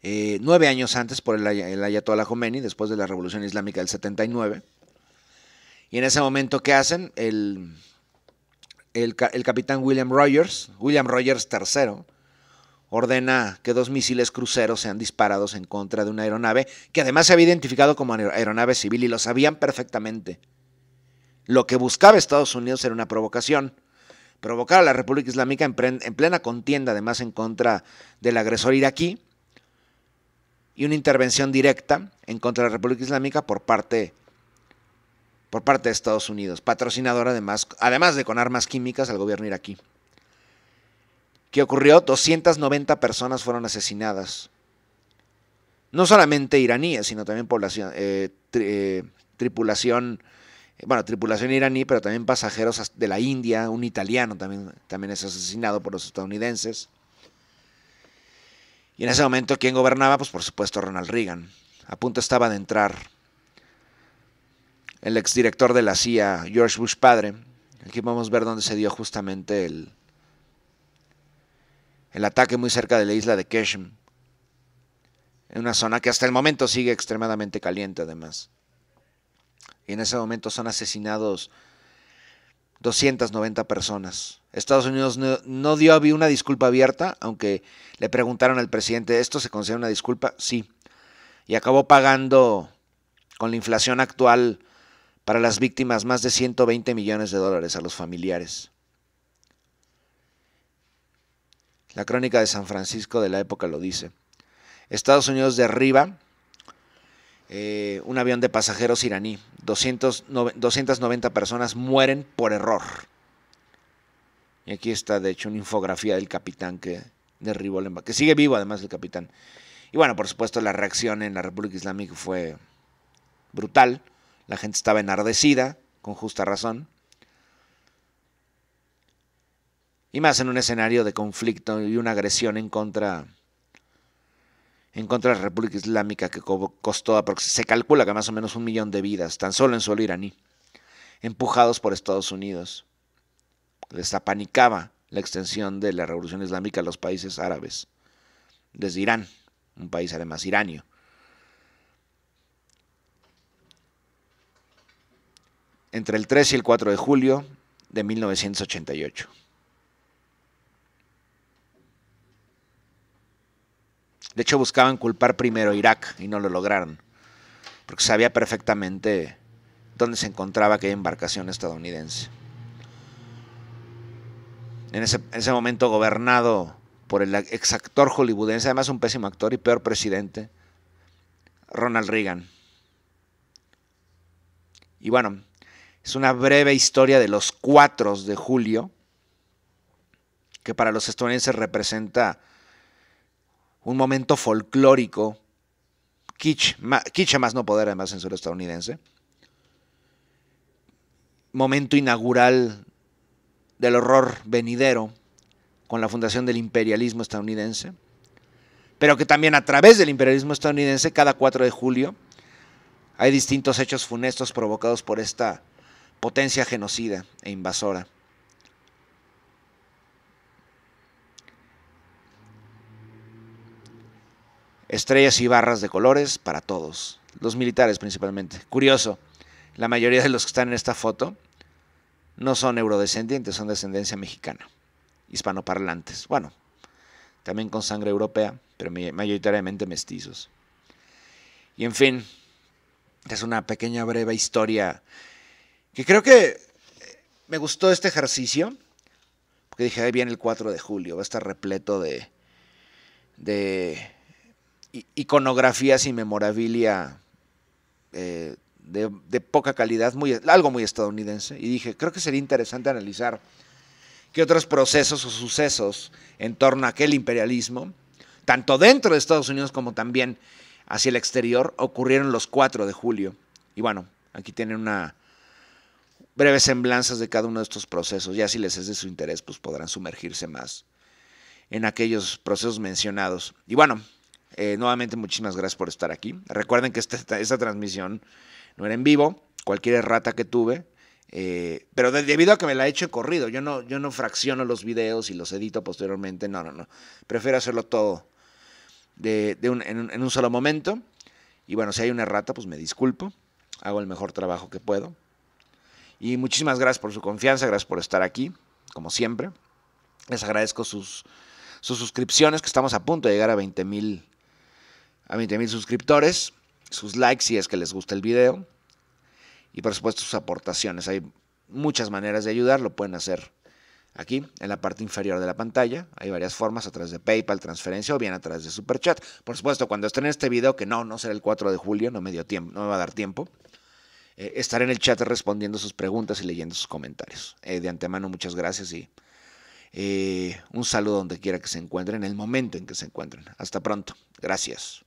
eh, nueve años antes por el, Ayatollah Khomeini, después de la Revolución Islámica del 79. Y en ese momento, ¿qué hacen? El, el, el capitán William Rogers, William Rogers III, ordena que dos misiles cruceros sean disparados en contra de una aeronave que además se había identificado como aeronave civil y lo sabían perfectamente. Lo que buscaba Estados Unidos era una provocación, provocar a la República Islámica en, plena contienda además en contra del agresor iraquí y una intervención directa en contra de la República Islámica por parte por parte de Estados Unidos, patrocinador además, además de con armas químicas al gobierno iraquí. ¿Qué ocurrió, 290 personas fueron asesinadas. No solamente iraníes, sino también eh, eh, tripulación, eh, bueno, tripulación iraní, pero también pasajeros de la India, un italiano también, también es asesinado por los estadounidenses. Y en ese momento, ¿quién gobernaba? Pues por supuesto Ronald Reagan. A punto estaba de entrar el exdirector de la CIA, George Bush padre. Aquí podemos ver dónde se dio justamente el, el ataque muy cerca de la isla de Keshem, en una zona que hasta el momento sigue extremadamente caliente además. Y en ese momento son asesinados 290 personas. Estados Unidos no, no dio una disculpa abierta, aunque le preguntaron al presidente, ¿esto se considera una disculpa? Sí. Y acabó pagando con la inflación actual para las víctimas más de 120 millones de dólares a los familiares. La crónica de San Francisco de la época lo dice. Estados Unidos derriba eh, un avión de pasajeros iraní. 290 personas mueren por error. Y aquí está, de hecho, una infografía del capitán que derribó el que sigue vivo además el capitán. Y bueno, por supuesto, la reacción en la República Islámica fue brutal. La gente estaba enardecida, con justa razón. Y más en un escenario de conflicto y una agresión en contra en contra de la República Islámica que costó se calcula que más o menos un millón de vidas tan solo en suelo iraní, empujados por Estados Unidos. Les apanicaba la extensión de la revolución islámica a los países árabes, desde Irán, un país además iranio. Entre el 3 y el 4 de julio de 1988. De hecho, buscaban culpar primero a Irak y no lo lograron, porque sabía perfectamente dónde se encontraba aquella embarcación estadounidense. En ese, momento gobernado por el ex actor hollywoodense, además un pésimo actor y peor presidente, Ronald Reagan. Y bueno, es una breve historia de los 4 de julio, que para los estadounidenses representa un momento folclórico, kitsch, más no poder además en estadounidense, momento inaugural del horror venidero con la fundación del imperialismo estadounidense, pero que también a través del imperialismo estadounidense, cada 4 de julio, hay distintos hechos funestos provocados por esta potencia genocida e invasora. Estrellas y barras de colores para todos, los militares principalmente. Curioso, la mayoría de los que están en esta foto no son eurodescendientes, son de ascendencia mexicana, hispanoparlantes. Bueno, también con sangre europea, pero mayoritariamente mestizos. Y en fin, es una pequeña breve historia que creo que me gustó este ejercicio, porque dije, ahí viene el 4 de julio, va a estar repleto de, de iconografías y memorabilia eh, de, poca calidad, algo muy estadounidense, y dije, creo que sería interesante analizar qué otros procesos o sucesos en torno a aquel imperialismo, tanto dentro de Estados Unidos como también hacia el exterior, ocurrieron los 4 de julio. Y bueno, aquí tienen una breves semblanzas de cada uno de estos procesos. Ya si les es de su interés, pues podrán sumergirse más en aquellos procesos mencionados. Y bueno, eh, nuevamente, muchísimas gracias por estar aquí. Recuerden que esta, transmisión no era en vivo, cualquier errata que tuve, eh, pero debido a que me la he hecho corrido, yo no, yo no fracciono los videos y los edito posteriormente, no, no, no. Prefiero hacerlo todo de, en, un solo momento. Y bueno, si hay una errata, pues me disculpo, hago el mejor trabajo que puedo. Y muchísimas gracias por su confianza, gracias por estar aquí, como siempre. Les agradezco sus, sus suscripciones, que estamos a punto de llegar a 20 mil a 20 mil suscriptores, sus likes si es que les gusta el video y por supuesto sus aportaciones. Hay muchas maneras de ayudar, lo pueden hacer aquí en la parte inferior de la pantalla. Hay varias formas a través de PayPal, transferencia o bien a través de Superchat. Por supuesto, cuando estén en este video, que no, no será el 4 de julio, no me, tiempo, no va a dar tiempo, eh, estaré en el chat respondiendo sus preguntas y leyendo sus comentarios. Eh, de antemano, muchas gracias y eh, un saludo donde quiera que se encuentren, en el momento en que se encuentren. Hasta pronto. Gracias.